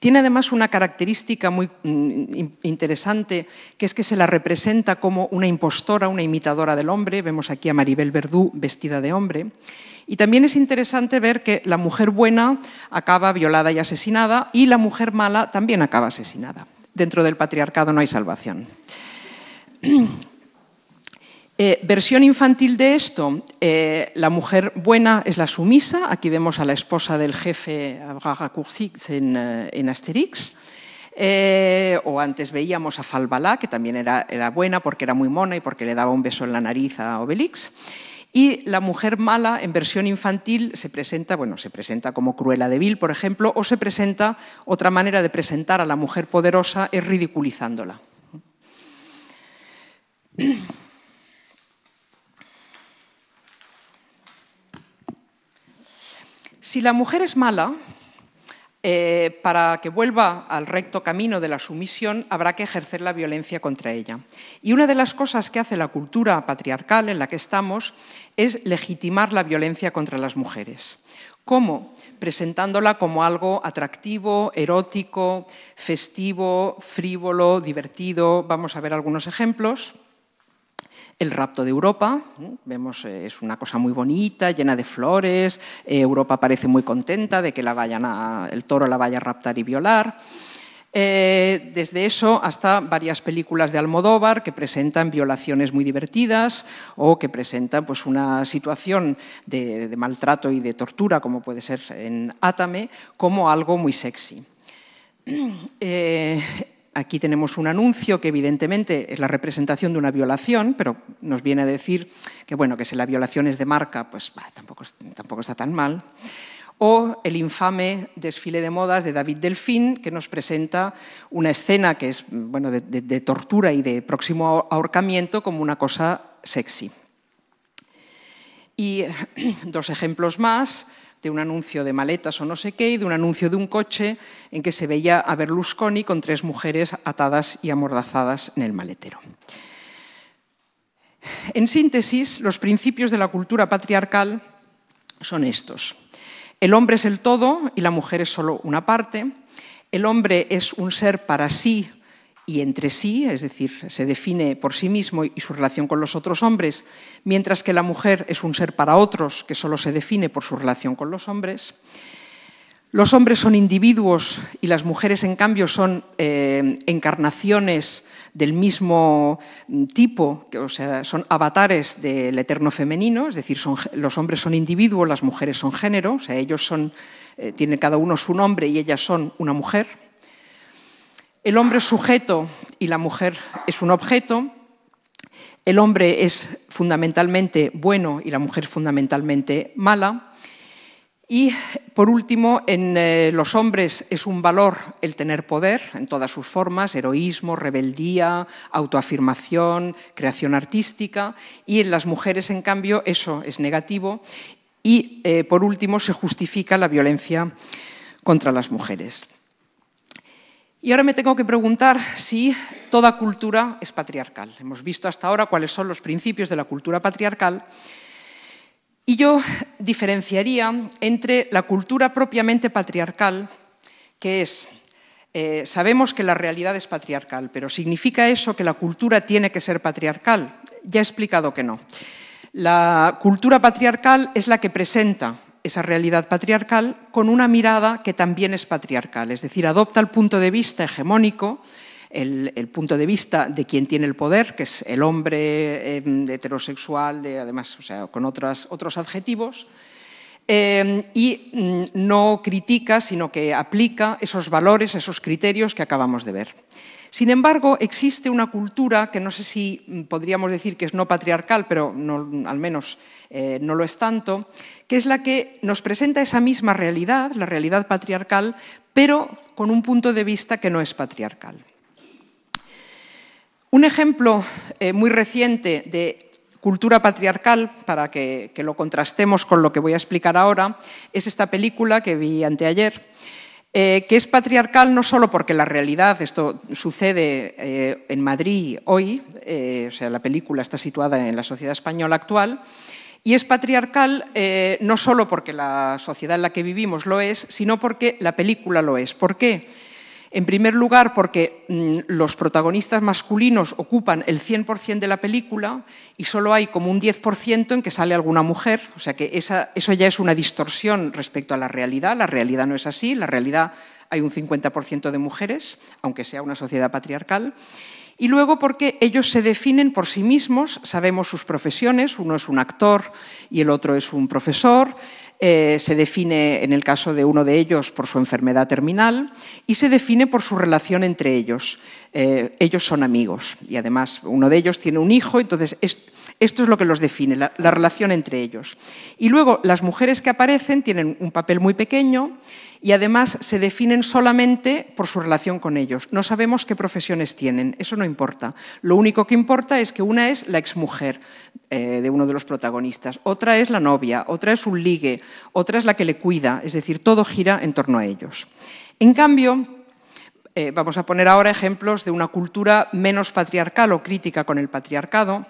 Tiene además una característica muy mm, interesante, que es que se la representa como una impostora, una imitadora del hombre. Vemos aquí a Maribel Verdú vestida de hombre. Y también es interesante ver que la mujer buena acaba violada y asesinada y la mujer mala también acaba asesinada dentro del patriarcado no hay salvación. Eh, versión infantil de esto, eh, la mujer buena es la sumisa, aquí vemos a la esposa del jefe Raccourcix en, eh, en Asterix, o antes veíamos a Falbalá, que también era buena porque era muy mona y porque le daba un beso en la nariz a Obelix. Y la mujer mala en versión infantil se presenta, bueno, se presenta como Cruela débil, por ejemplo, o se presenta, otra manera de presentar a la mujer poderosa es ridiculizándola. Si la mujer es mala, eh, para que vuelva al recto camino de la sumisión habrá que ejercer la violencia contra ella. Y una de las cosas que hace la cultura patriarcal en la que estamos es legitimar la violencia contra las mujeres. ¿Cómo? Presentándola como algo atractivo, erótico, festivo, frívolo, divertido. Vamos a ver algunos ejemplos el rapto de Europa. Vemos, eh, es una cosa muy bonita, llena de flores. Eh, Europa parece muy contenta de que el toro la vaya a raptar y violar. Eh, desde eso hasta varias películas de Almodóvar que presentan violaciones muy divertidas o que presentan pues, una situación de, maltrato y de tortura, como puede ser en Átame, como algo muy sexy. Aquí tenemos un anuncio que evidentemente es la representación de una violación, pero nos viene a decir que, bueno, que si la violación es de marca, pues tampoco, está tan mal. O el infame desfile de modas de David Delfín, que nos presenta una escena que es de tortura y de próximo ahorcamiento como una cosa sexy. Y dos ejemplos más de un anuncio de maletas o no sé qué, y de un anuncio de un coche en que se veía a Berlusconi con tres mujeres atadas y amordazadas en el maletero. En síntesis, los principios de la cultura patriarcal son estos. El hombre es el todo y la mujer es solo una parte. El hombre es un ser para sí y entre sí, es decir, se define por sí mismo y su relación con los otros hombres, mientras que la mujer es un ser para otros que solo se define por su relación con los hombres. Los hombres son individuos y las mujeres, en cambio, son eh, encarnaciones del mismo tipo, o sea, son avatares del eterno femenino, es decir, son, los hombres son individuos, las mujeres son género, o sea, ellos son, eh, tienen cada uno su nombre y ellas son una mujer. El hombre es sujeto y la mujer es un objeto. El hombre es fundamentalmente bueno y la mujer fundamentalmente mala. Y, por último, en eh, los hombres es un valor el tener poder en todas sus formas, heroísmo, rebeldía, autoafirmación, creación artística, y en las mujeres, en cambio, eso es negativo. Y, eh, por último, se justifica la violencia contra las mujeres. Y ahora me tengo que preguntar si toda cultura es patriarcal. Hemos visto hasta ahora cuáles son los principios de la cultura patriarcal. Y yo diferenciaría entre la cultura propiamente patriarcal, que es, eh, sabemos que la realidad es patriarcal, pero ¿significa eso que la cultura tiene que ser patriarcal? Ya he explicado que no. La cultura patriarcal es la que presenta esa realidad patriarcal con una mirada que también es patriarcal, es decir, adopta el punto de vista hegemónico, el, punto de vista de quien tiene el poder, que es el hombre em, heterosexual, de, además o sea, con otros adjetivos, em, y mm, no critica, sino que aplica esos valores, esos criterios que acabamos de ver. Sin embargo, existe una cultura que no sé si podríamos decir que es no patriarcal, pero al menos eh, no lo es tanto, que es la que nos presenta esa misma realidad, la realidad patriarcal, pero con un punto de vista que no es patriarcal. Un ejemplo eh, muy reciente de cultura patriarcal, para que, lo contrastemos con lo que voy a explicar ahora, es esta película que vi anteayer, eh, que es patriarcal no solo porque la realidad, esto sucede eh, en Madrid hoy, eh, o sea, la película está situada en la sociedad española actual, y es patriarcal no solo porque la sociedad en la que vivimos lo es, sino porque la película lo es. ¿Por qué? En primer lugar, porque mm, los protagonistas masculinos ocupan el 100% de la película y solo hay como un 10% en que sale alguna mujer, o sea que eso ya es una distorsión respecto a la realidad. La realidad no es así, la realidad hay un 50% de mujeres, aunque sea una sociedad patriarcal. Y luego porque ellos se definen por sí mismos, sabemos sus profesiones, uno es un actor y el otro es un profesor. Eh, se define en el caso de uno de ellos por su enfermedad terminal y se define por su relación entre ellos. Eh, ellos son amigos y además uno de ellos tiene un hijo, entonces esto es lo que los define, la, relación entre ellos. Y luego, las mujeres que aparecen tienen un papel muy pequeño y además se definen solamente por su relación con ellos. No sabemos qué profesiones tienen, eso no importa. Lo único que importa es que una es la exmujer eh, de uno de los protagonistas, otra es la novia, otra es un ligue, otra es la que le cuida, es decir, todo gira en torno a ellos. En cambio, eh, vamos a poner ahora ejemplos de una cultura menos patriarcal o crítica con el patriarcado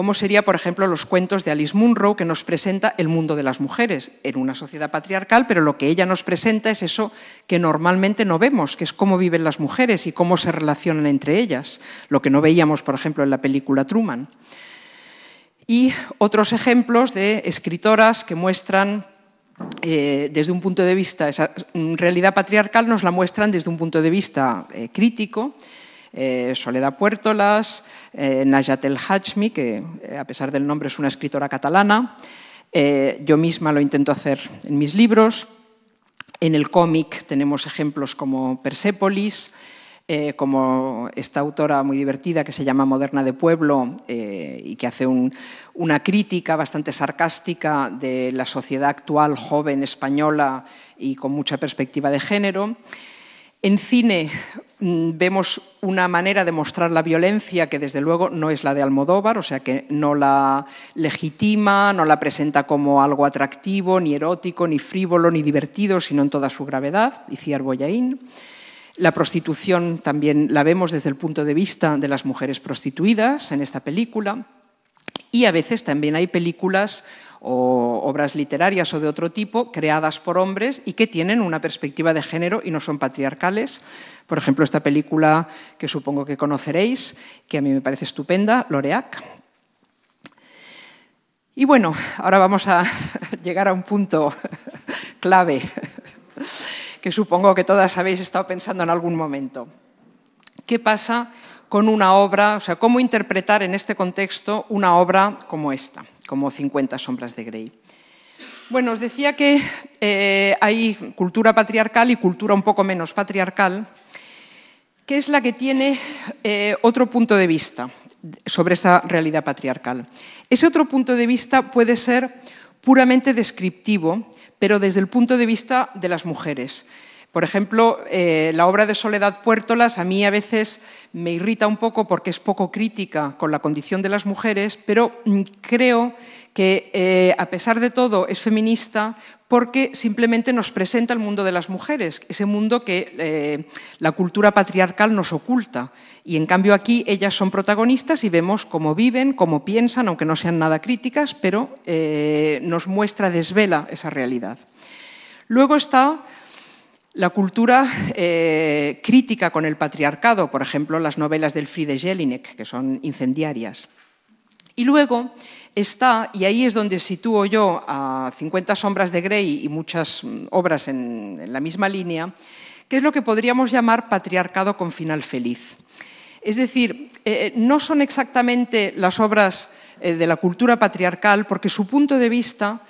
como sería, por ejemplo, los cuentos de Alice Munro, que nos presenta el mundo de las mujeres en una sociedad patriarcal, pero lo que ella nos presenta es eso que normalmente no vemos, que es cómo viven las mujeres y cómo se relacionan entre ellas, lo que no veíamos, por ejemplo, en la película Truman. Y otros ejemplos de escritoras que muestran eh, desde un punto de vista, esa realidad patriarcal nos la muestran desde un punto de vista eh, crítico eh, Soledad Puertolas, eh, Najat El Hajmi, que eh, a pesar del nombre es una escritora catalana. Eh, yo misma lo intento hacer en mis libros. En el cómic tenemos ejemplos como Persépolis, como esta autora muy divertida que se llama Moderna de Pueblo y que hace una crítica bastante sarcástica de la sociedad actual joven española y con mucha perspectiva de género. En cine mm, vemos una manera de mostrar la violencia que desde luego no es la de Almodóvar, o sea que no la legitima, no la presenta como algo atractivo, ni erótico, ni frívolo, ni divertido, sino en toda su gravedad, Iciar Boyaín. La prostitución también la vemos desde el punto de vista de las mujeres prostituidas en esta película. Y a veces también hay películas o obras literarias o de otro tipo creadas por hombres y que tienen una perspectiva de género y no son patriarcales. Por ejemplo, esta película que supongo que conoceréis, que a mí me parece estupenda, Loreac. Y bueno, ahora vamos a llegar a un punto clave que supongo que todas habéis estado pensando en algún momento. ¿Qué pasa con una obra, o sea, cómo interpretar en este contexto una obra como esta? como 50 sombras de Grey. Bueno, os decía que eh, hay cultura patriarcal y cultura un poco menos patriarcal, que es la que tiene eh, otro punto de vista sobre esa realidad patriarcal. Ese otro punto de vista puede ser puramente descriptivo, pero desde el punto de vista de las mujeres. Por ejemplo, eh, la obra de Soledad Puertolas a mí a veces me irrita un poco porque es poco crítica con la condición de las mujeres, pero mm, creo que eh, a pesar de todo es feminista porque simplemente nos presenta el mundo de las mujeres, ese mundo que eh, la cultura patriarcal nos oculta. Y en cambio aquí ellas son protagonistas y vemos cómo viven, cómo piensan, aunque no sean nada críticas, pero nos muestra, desvela esa realidad. Luego está la cultura eh, crítica con el patriarcado, por ejemplo, las novelas del Friede Jelinek, que son incendiarias. Y luego está, y ahí es donde sitúo yo a 50 sombras de Grey y muchas mm, obras en, la misma línea, que es lo que podríamos llamar patriarcado con final feliz. Es decir, eh, eh, no son exactamente las obras de la cultura patriarcal porque su punto de vista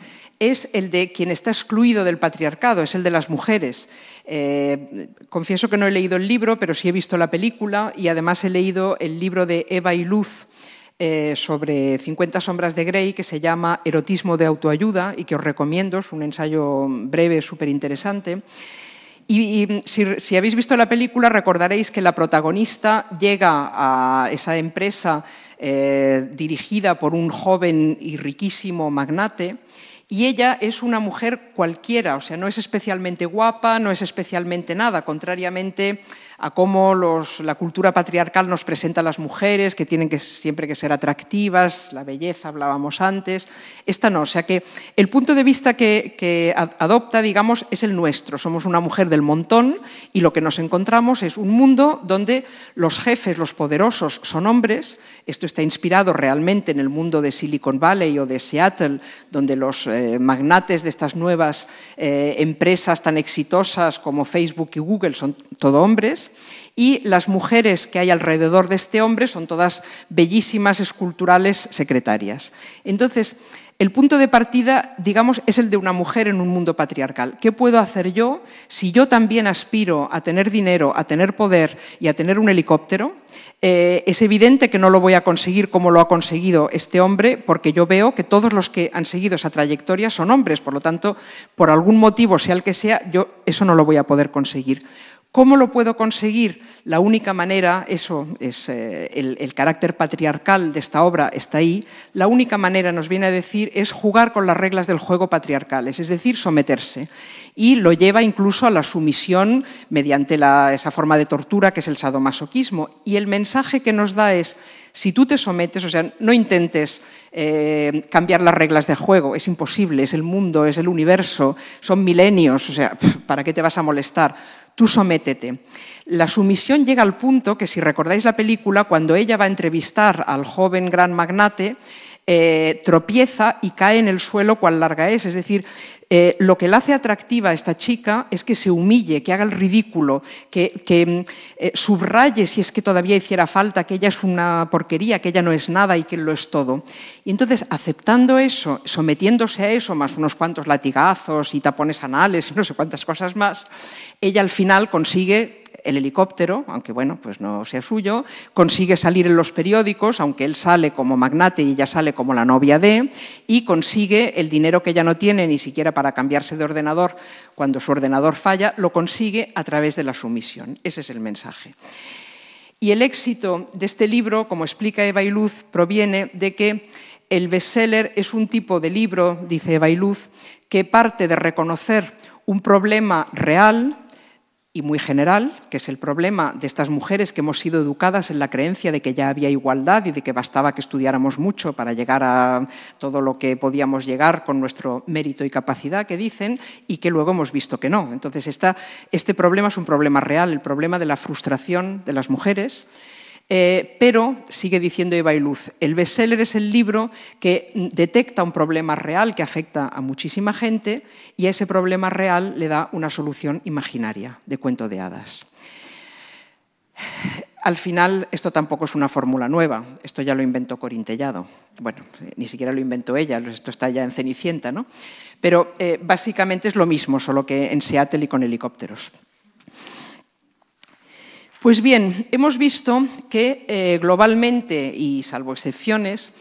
es el de quien está excluido del patriarcado, es el de las mujeres. Eh, confieso que no he leído el libro, pero sí he visto la película y además he leído el libro de Eva y Luz, eh, sobre 50 sombras de Grey que se llama Erotismo de autoayuda y que os recomiendo, es un ensayo breve súper interesante. Y, si, habéis visto la película recordaréis que la protagonista llega a esa empresa eh, dirigida por un joven y riquísimo magnate y ella es una mujer cualquiera, o sea, no es especialmente guapa, no es especialmente nada, contrariamente a cómo la cultura patriarcal nos presenta a las mujeres, que tienen que siempre que ser atractivas, la belleza, hablábamos antes. Esta no, o sea que el punto de vista que, adopta, digamos, es el nuestro. Somos una mujer del montón y lo que nos encontramos es un mundo donde los jefes, los poderosos, son hombres. Esto está inspirado realmente en el mundo de Silicon Valley o de Seattle, donde los eh, magnates de estas nuevas eh, empresas tan exitosas como Facebook y Google son todo hombres y las mujeres que hay alrededor de este hombre son todas bellísimas esculturales secretarias. Entonces, el punto de partida, digamos, es el de una mujer en un mundo patriarcal. ¿Qué puedo hacer yo si yo también aspiro a tener dinero, a tener poder y a tener un helicóptero? Eh, es evidente que no lo voy a conseguir como lo ha conseguido este hombre, porque yo veo que todos los que han seguido esa trayectoria son hombres. Por lo tanto, por algún motivo, sea el que sea, yo eso no lo voy a poder conseguir. ¿Cómo lo puedo conseguir? La única manera, eso es eh, el, carácter patriarcal de esta obra, está ahí, la única manera, nos viene a decir, es jugar con las reglas del juego patriarcales, es decir, someterse. Y lo lleva incluso a la sumisión mediante esa forma de tortura que es el sadomasoquismo. Y el mensaje que nos da es, si tú te sometes, o sea, no intentes eh, cambiar las reglas del juego, es imposible, es el mundo, es el universo, son milenios, o sea, ¿para qué te vas a molestar? tú sométete. La sumisión llega al punto que, si recordáis la película, cuando ella va a entrevistar al joven gran magnate, eh, tropieza y cae en el suelo cual larga es. Es decir, eh, lo que la hace atractiva a esta chica es que se humille, que haga el ridículo, que, mm, eh, subraye, si es que todavía hiciera falta, que ella es una porquería, que ella no es nada y que lo es todo. Y entonces, aceptando eso, sometiéndose a eso, más unos cuantos latigazos y tapones anales y no sé cuántas cosas más, ella al final consigue el helicóptero, aunque bueno, pues no sea suyo, consigue salir en los periódicos, aunque él sale como magnate y ella sale como la novia de, y consigue el dinero que ella no tiene ni siquiera para cambiarse de ordenador cuando su ordenador falla, lo consigue a través de la sumisión. Ese es el mensaje. Y el éxito de este libro, como explica Eva y proviene de que el bestseller es un tipo de libro, dice Eva que parte de reconocer un problema real y muy general, que es el problema de estas mujeres que hemos sido educadas en la creencia de que ya había igualdad y de que bastaba que estudiáramos mucho para llegar a todo lo que podíamos llegar con nuestro mérito y capacidad que dicen y que luego hemos visto que no. Entonces este problema es un problema real, el problema de la frustración de las mujeres eh, pero sigue diciendo Eva y Luz, el bestseller es el libro que detecta un problema real que afecta a muchísima gente y a ese problema real le da una solución imaginaria de cuento de hadas. Al final, esto tampoco es una fórmula nueva, esto ya lo inventó Corintellado. Bueno, ni siquiera lo inventó ella, esto está ya en Cenicienta, ¿no? Pero eh, básicamente es lo mismo, solo que en Seattle y con helicópteros. Pues bien, hemos visto que eh, globalmente, y salvo excepciones,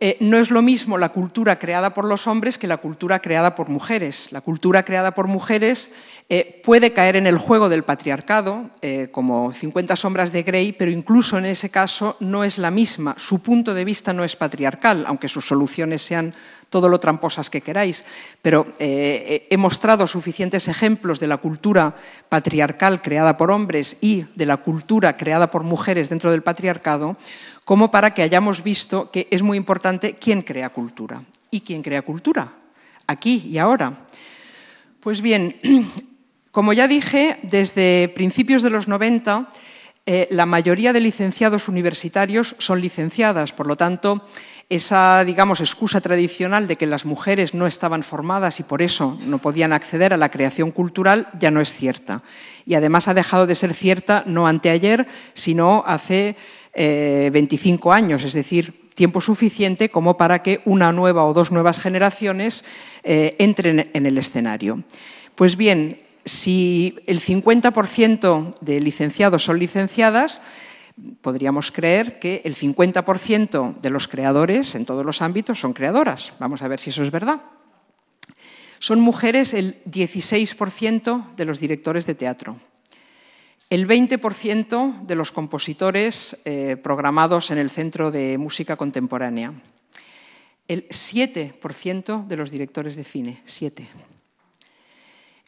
eh, no es lo mismo la cultura creada por los hombres que la cultura creada por mujeres. La cultura creada por mujeres eh, puede caer en el juego del patriarcado, eh, como 50 sombras de Grey, pero incluso en ese caso no es la misma. Su punto de vista no es patriarcal, aunque sus soluciones sean todo lo tramposas que queráis, pero he mostrado suficientes ejemplos de la cultura patriarcal creada por hombres y de la cultura creada por mujeres dentro del patriarcado como para que hayamos visto que es muy importante quién crea cultura y quién crea cultura, aquí y ahora. Pues bien, como ya dije, desde principios de los 90 eh, la mayoría de licenciados universitarios son licenciadas, por lo tanto, esa, digamos, excusa tradicional de que las mujeres no estaban formadas y por eso no podían acceder a la creación cultural ya no es cierta. Y además ha dejado de ser cierta no anteayer, sino hace 25 eh, años, es decir, tiempo suficiente como para que una nueva o dos nuevas generaciones eh, entren en el escenario. Pues bien, si el 50% de licenciados son licenciadas, podríamos creer que el 50% de los creadores en todos los ámbitos son creadoras. Vamos a ver si eso es verdad. Son mujeres el 16% de los directores de teatro el 20% de los compositores eh, programados en el Centro de Música Contemporánea. El 7% de los directores de cine, 7.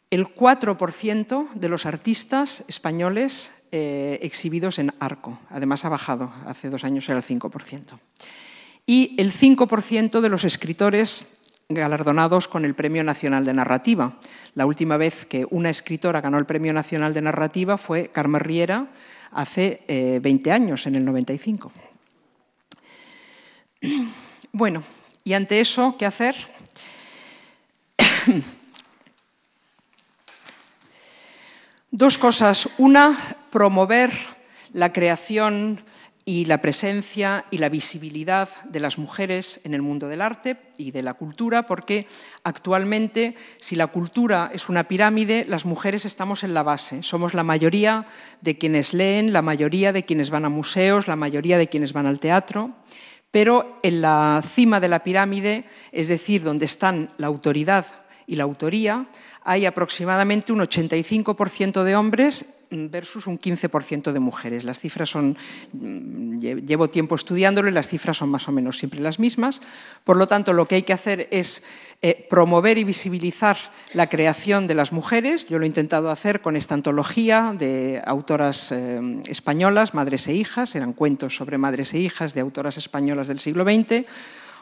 El 4% de los artistas españoles eh, exhibidos en arco. Además ha bajado, hace dos años era el 5%. Y el 5% de los escritores galardonados con el Premio Nacional de Narrativa. La última vez que una escritora ganó el Premio Nacional de Narrativa fue Carmen Riera hace 20 eh, años, en el 95. Bueno, y ante eso, ¿qué hacer? Dos cosas. Una, promover la creación y la presencia y la visibilidad de las mujeres en el mundo del arte y de la cultura, porque actualmente, si la cultura es una pirámide, las mujeres estamos en la base. Somos la mayoría de quienes leen, la mayoría de quienes van a museos, la mayoría de quienes van al teatro. Pero en la cima de la pirámide, es decir, donde están la autoridad y la autoría, hay aproximadamente un 85% de hombres versus un 15% de mujeres. Las cifras son, mm, llevo tiempo estudiándolo y las cifras son más o menos siempre las mismas. Por lo tanto, lo que hay que hacer es eh, promover y visibilizar la creación de las mujeres. Yo lo he intentado hacer con esta antología de autoras eh, españolas, madres e hijas, eran cuentos sobre madres e hijas de autoras españolas del siglo XX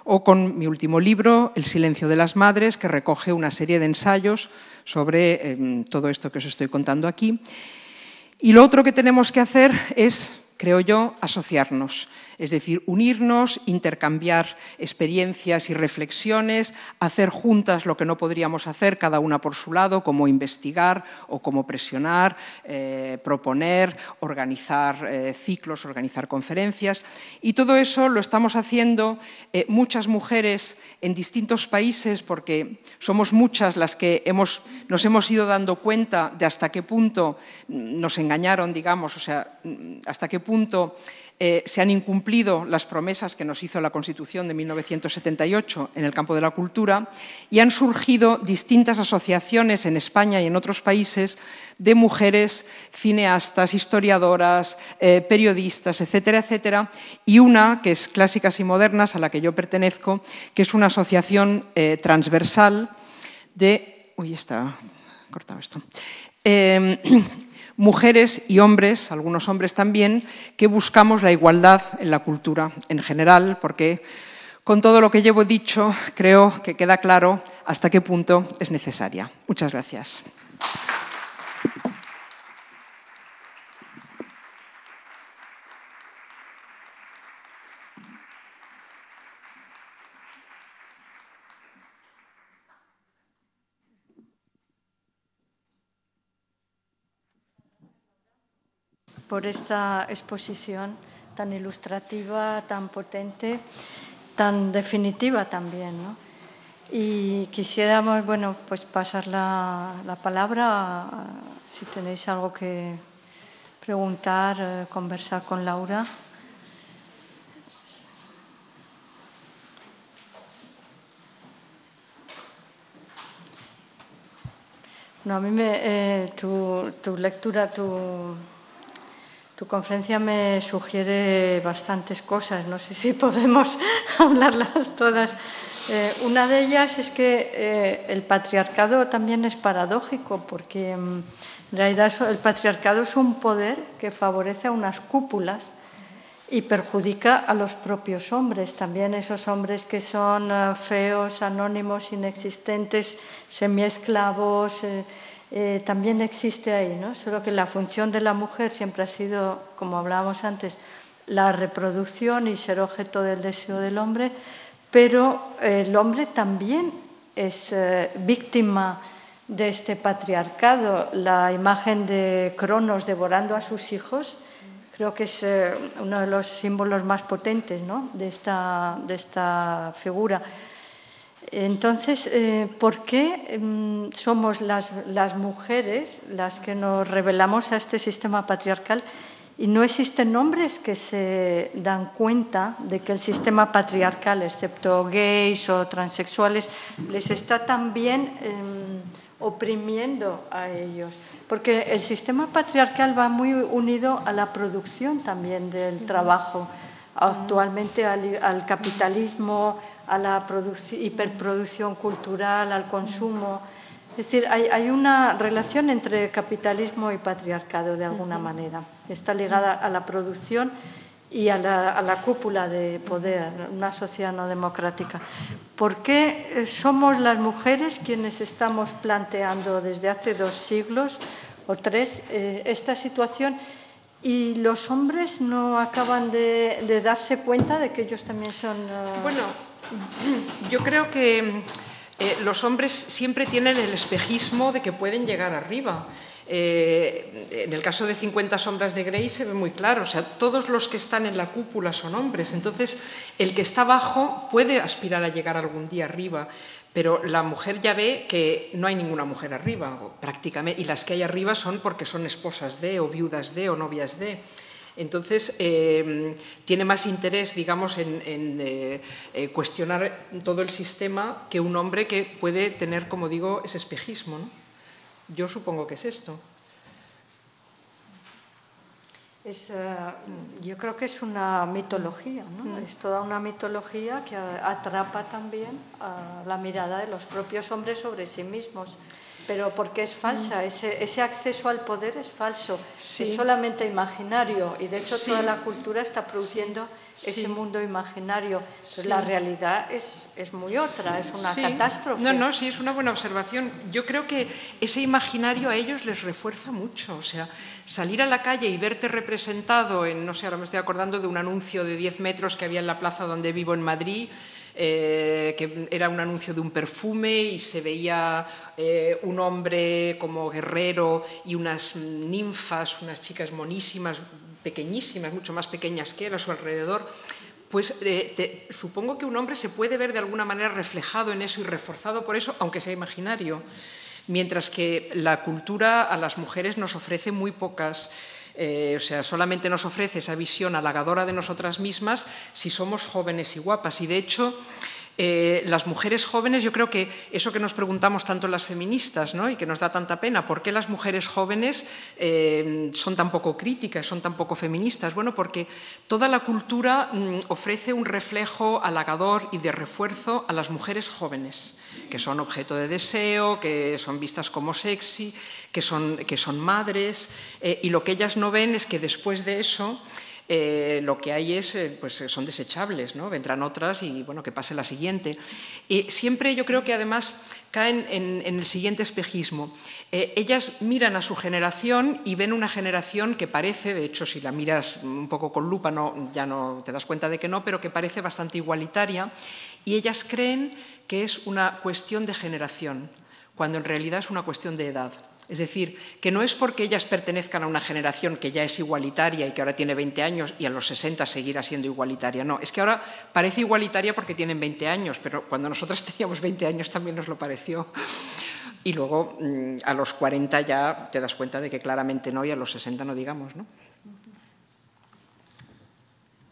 o con mi último libro, El silencio de las madres, que recoge una serie de ensayos sobre em, todo esto que os estoy contando aquí. Y lo otro que tenemos que hacer es, creo yo, asociarnos es decir, unirnos, intercambiar experiencias y reflexiones, hacer juntas lo que no podríamos hacer cada una por su lado, como investigar o como presionar, eh, proponer, organizar eh, ciclos, organizar conferencias. Y todo eso lo estamos haciendo eh, muchas mujeres en distintos países, porque somos muchas las que hemos, nos hemos ido dando cuenta de hasta qué punto nos engañaron, digamos, o sea, hasta qué punto eh, se han incumplido las promesas que nos hizo la Constitución de 1978 en el campo de la cultura y han surgido distintas asociaciones en España y en otros países de mujeres cineastas, historiadoras, eh, periodistas, etcétera, etcétera, y una que es Clásicas y Modernas, a la que yo pertenezco, que es una asociación eh, transversal de... Uy, está cortado esto. Em, mujeres y hombres, algunos hombres también, que buscamos la igualdad en la cultura en general, porque con todo lo que llevo dicho creo que queda claro hasta qué punto es necesaria. Muchas gracias. por esta exposición tan ilustrativa, tan potente, tan definitiva también. Y quisiéramos, bueno, pues pasar la, palabra, si tenéis algo que preguntar, eh, conversar con Laura. No, a mí me, eh, tu, tu lectura, tu, tu conferencia me sugiere bastantes cosas, no sé si podemos hablarlas todas. Eh, una de ellas es que eh, el patriarcado también es paradójico, porque mm, en realidad el patriarcado es un poder que favorece a unas cúpulas y perjudica a los propios hombres, también esos hombres que son eh, feos, anónimos, inexistentes, semiesclavos. Eh, también existe ahí, ¿no? Solo que la función de la mujer siempre ha sido, como hablábamos antes, la reproducción y ser objeto del deseo del hombre, pero el hombre también es eh, víctima de este patriarcado. La imagen de Cronos devorando a sus hijos creo que es eh, uno de los símbolos más potentes de esta figura. Entonces, eh, ¿por qué em, somos las, mujeres las que nos revelamos a este sistema patriarcal y no existen hombres que se dan cuenta de que el sistema patriarcal, excepto gays o transexuales, les está también em, oprimiendo a ellos? Porque el sistema patriarcal va muy unido a la producción también del trabajo, actualmente al capitalismo a la hiperproducción cultural, al consumo. Es decir, hay, una relación entre capitalismo y patriarcado de alguna manera. Está ligada a la producción y a la, cúpula de poder, una sociedad no democrática. ¿Por qué eh, somos las mujeres quienes estamos planteando desde hace dos siglos o tres eh, esta situación y los hombres no acaban de, darse cuenta de que ellos también son... Eh, bueno, yo creo que eh, los hombres siempre tienen el espejismo de que pueden llegar arriba. Eh, en el caso de 50 sombras de Grey se ve muy claro, o sea, todos los que están en la cúpula son hombres, entonces el que está abajo puede aspirar a llegar algún día arriba, pero la mujer ya ve que no hay ninguna mujer arriba, prácticamente, y las que hay arriba son porque son esposas de, o viudas de, o novias de. Entonces, em, tiene más interés, digamos, en, eh, eh, cuestionar todo el sistema que un hombre que puede tener, como digo, ese espejismo. Yo supongo que es esto. Eh, yo creo que es una mitología, ¿no? Mm. es toda una mitología que atrapa también la mirada de los propios hombres sobre sí mismos pero porque es falsa, mm. ese, acceso al poder es falso, es solamente imaginario y de hecho toda la cultura está produciendo ese mundo imaginario. la realidad es, es, muy otra, es una catástrofe. No, no, sí, es una buena observación. Yo creo que ese imaginario a ellos les refuerza mucho, o sea, salir a la calle y verte representado en, no sé, ahora me estoy acordando de un anuncio de 10 metros que había en la plaza donde vivo en Madrid, eh, que era un anuncio de un perfume y se veía eh, un hombre como guerrero y unas ninfas, unas chicas monísimas, pequeñísimas, mucho más pequeñas que él a su alrededor pues eh, supongo que un hombre se puede ver de alguna manera reflejado en eso y reforzado por eso, aunque sea imaginario, mientras que la cultura a las mujeres nos ofrece muy pocas eh, o sea, solamente nos ofrece esa visión halagadora de nosotras mismas si somos jóvenes y guapas. Y de hecho, eh, las mujeres jóvenes, yo creo que eso que nos preguntamos tanto las feministas ¿no? y que nos da tanta pena, ¿por qué las mujeres jóvenes eh, son tan poco críticas, son tan poco feministas? Bueno, porque toda la cultura mm, ofrece un reflejo halagador y de refuerzo a las mujeres jóvenes que son objeto de deseo, que son vistas como sexy, que son, que son madres, eh, y lo que ellas no ven es que después de eso... Eh, lo que hay es, eh, pues son desechables, ¿no? vendrán otras y bueno, que pase la siguiente. Y siempre yo creo que además caen en, el siguiente espejismo. ellas miran a su generación y ven una generación que parece, de hecho si la miras un poco con lupa no, ya no te das cuenta de que no, pero que parece bastante igualitaria y ellas creen que es una cuestión de generación, cuando en realidad es una cuestión de edad. Es decir, que no es porque ellas pertenezcan a una generación que ya es igualitaria y que ahora tiene 20 años y a los 60 seguirá siendo igualitaria. No, es que ahora parece igualitaria porque tienen 20 años, pero cuando nosotras teníamos 20 años también nos lo pareció. Y luego mm, a los 40 ya te das cuenta de que claramente no y a los 60 no digamos, ¿no?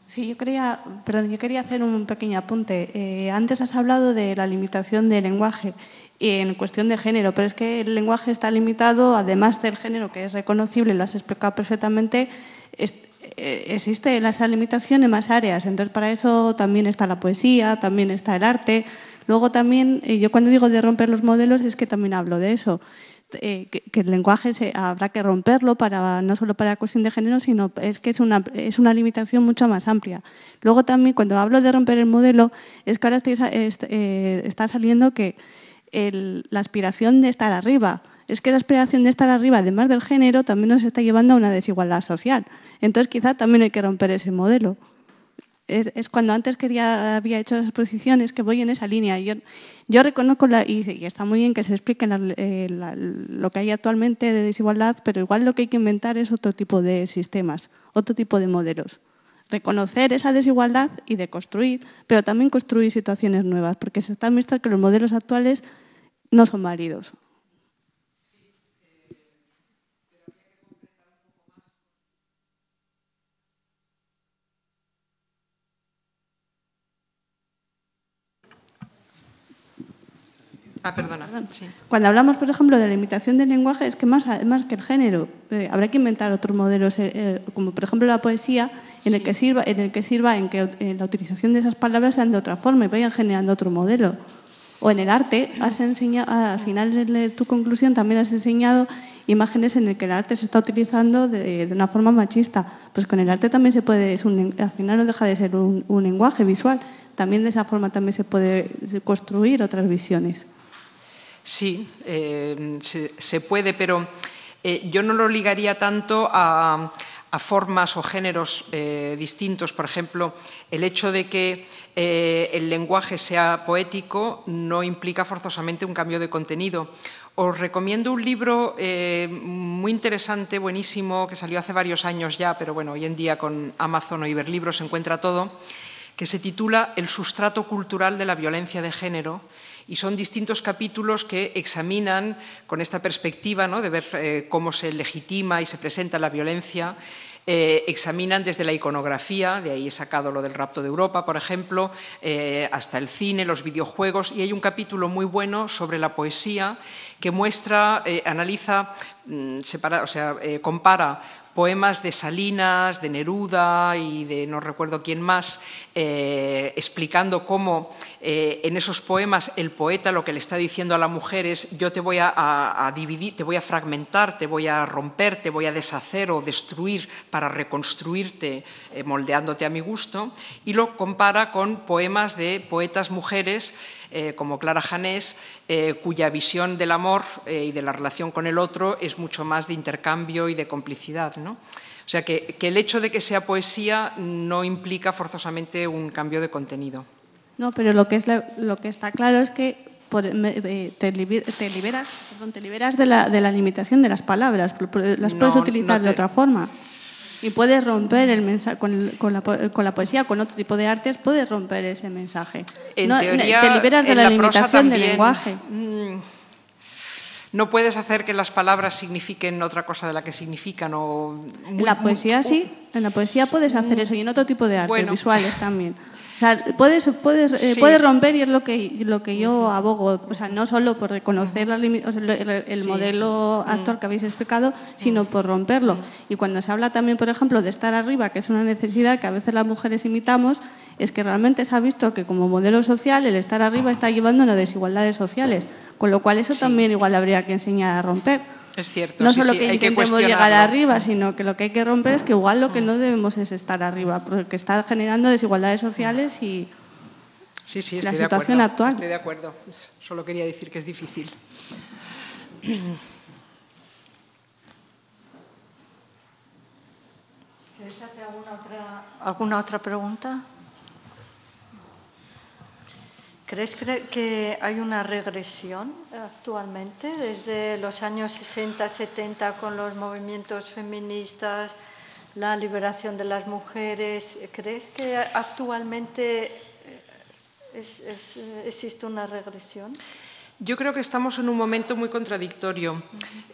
Sí, yo quería, perdón, yo quería hacer un pequeño apunte. Eh, antes has hablado de la limitación del lenguaje en cuestión de género, pero es que el lenguaje está limitado, además del género que es reconocible, lo has explicado perfectamente, eh, existe esa limitación en más áreas. Entonces, para eso también está la poesía, también está el arte. Luego también, eh, yo cuando digo de romper los modelos es que también hablo de eso. Eh, que, el lenguaje se, habrá que romperlo para, no solo para la cuestión de género, sino es que es una, es una limitación mucho más amplia. Luego también cuando hablo de romper el modelo, es que ahora eh, está saliendo que la aspiración de estar arriba, es que la aspiración de estar arriba, además del género, también nos está llevando a una desigualdad social. Entonces quizá también hay que romper ese modelo. Es, cuando antes quería, había hecho las exposiciones que voy en esa línea. Yo, yo reconozco, la, y, está muy bien que se explique eh, lo que hay actualmente de desigualdad, pero igual lo que hay que inventar es otro tipo de sistemas, otro tipo de modelos. Reconocer esa desigualdad y de construir, pero también construir situaciones nuevas, porque se está viendo que los modelos actuales no son válidos Ah, Cuando hablamos, por ejemplo, de la imitación del lenguaje, es que más, que el género, eh, habrá que inventar otros modelos, eh, eh, como por ejemplo la poesía, en el que sirva, en el que sirva en que la utilización de esas palabras sean de otra forma y vayan generando otro modelo. O en el arte, has enseñado, al final de tu conclusión también has enseñado imágenes en las que el arte se está utilizando de, una forma machista. Pues con el arte también se puede, al final no deja de ser un lenguaje visual, también de esa forma también se puede construir otras visiones sí, eh, se, puede, pero eh, yo no lo ligaría tanto a, formas o géneros eh, distintos. Por ejemplo, el hecho de que el lenguaje sea poético no implica forzosamente un cambio de contenido. Os recomiendo un libro muy interesante, buenísimo, que salió hace varios años ya, pero bueno, hoy en día con Amazon o Iberlibros se encuentra todo, que se titula El sustrato cultural de la violencia de género, y son distintos capítulos que examinan con esta perspectiva ¿no? de ver eh, cómo se legitima y se presenta la violencia. Eh, examinan desde la iconografía, de ahí he sacado lo del rapto de Europa, por ejemplo, eh, hasta el cine, los videojuegos, y hay un capítulo muy bueno sobre la poesía que muestra, analiza, mm, separa, o sea, compara poemas de Salinas, de Neruda y de no recuerdo quién más, eh, explicando cómo eh, en esos poemas el poeta lo que le está diciendo a la mujer es yo te voy a, dividir, te voy a fragmentar, te voy a romper, te voy a deshacer o destruir para reconstruirte eh, moldeándote a mi gusto, y lo compara con poemas de poetas mujeres eh, como Clara Janés, eh, cuya visión del amor eh, y de la relación con el otro es mucho más de intercambio y de complicidad. ¿no? O sea que, el hecho de que sea poesía no implica forzosamente un cambio de contenido. No, pero lo que, es lo que está claro es que te, liberas, perdón, te liberas de la, de la limitación de las palabras, las puedes utilizar de otra forma. Y puedes romper el mensaje con, la, poesía, con otro tipo de artes, puedes romper ese mensaje. te liberas de la, limitación del lenguaje. Mm, no puedes hacer que las palabras signifiquen otra cosa de la que significan. O... En la poesía sí, en la poesía puedes hacer mm, eso y en otro tipo de artes visuales también. O sea, eh, puedes, romper y es lo que, lo que yo abogo. O sea, no solo por reconocer la, el, modelo mm. actual que habéis explicado, sino por romperlo. Mm. Y cuando se habla también, por ejemplo, de estar arriba, que es una necesidad que a veces las mujeres imitamos, es que realmente se ha visto que como modelo social el estar arriba está llevando a desigualdades sociales. Con lo cual eso también igual habría que enseñar a romper. Es cierto. No solo que intentemos llegar arriba, sino que lo que hay que romper es que igual lo que no debemos es estar arriba, porque está generando desigualdades sociales y la situación actual. Estoy de acuerdo. Solo quería decir que es difícil. ¿Quieres hacer alguna otra, alguna otra pregunta? ¿Crees que hay una regresión actualmente desde los años 60, 70 con los movimientos feministas, la liberación de las mujeres? ¿Crees que actualmente eh, eh, existe una regresión? Yo creo que estamos en un momento muy contradictorio.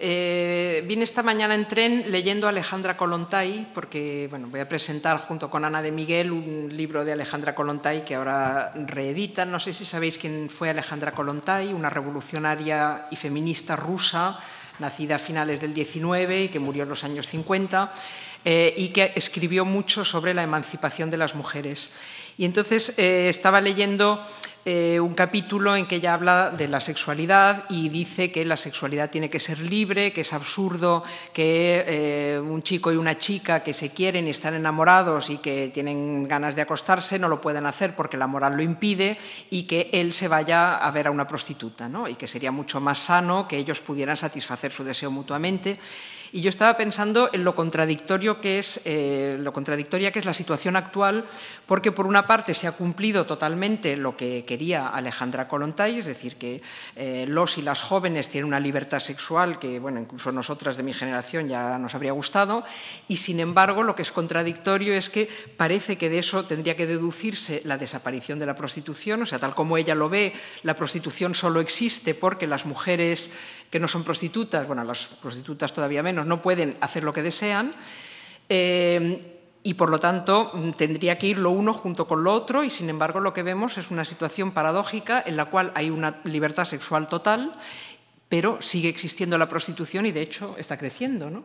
Eh, vine esta mañana en tren leyendo Alejandra Kolontai, porque bueno, voy a presentar junto con Ana de Miguel un libro de Alejandra Kolontai que ahora reeditan. No sé si sabéis quién fue Alejandra Kolontai, una revolucionaria y feminista rusa, nacida a finales del 19 y que murió en los años 50, eh, y que escribió mucho sobre la emancipación de las mujeres. Y entonces eh, estaba leyendo eh, un capítulo en que ella habla de la sexualidad y dice que la sexualidad tiene que ser libre, que es absurdo que eh, un chico y una chica que se quieren y están enamorados y que tienen ganas de acostarse no lo puedan hacer porque la moral lo impide y que él se vaya a ver a una prostituta ¿no? y que sería mucho más sano que ellos pudieran satisfacer su deseo mutuamente. Y yo estaba pensando en lo contradictorio que es, eh, contradictoria que es la situación actual, porque por una parte se ha cumplido totalmente lo que quería Alejandra Colontay, es decir, que eh, los y las jóvenes tienen una libertad sexual que, bueno, incluso nosotras de mi generación ya nos habría gustado, y sin embargo lo que es contradictorio es que parece que de eso tendría que deducirse la desaparición de la prostitución, o sea, tal como ella lo ve, la prostitución solo existe porque las mujeres que no son prostitutas, bueno, las prostitutas todavía menos, no pueden hacer lo que desean. Eh, y por lo tanto mm, tendría que ir lo uno junto con lo otro y sin embargo lo que vemos es una situación paradójica en la cual hay una libertad sexual total, pero sigue existiendo la prostitución y de hecho está creciendo. ¿no?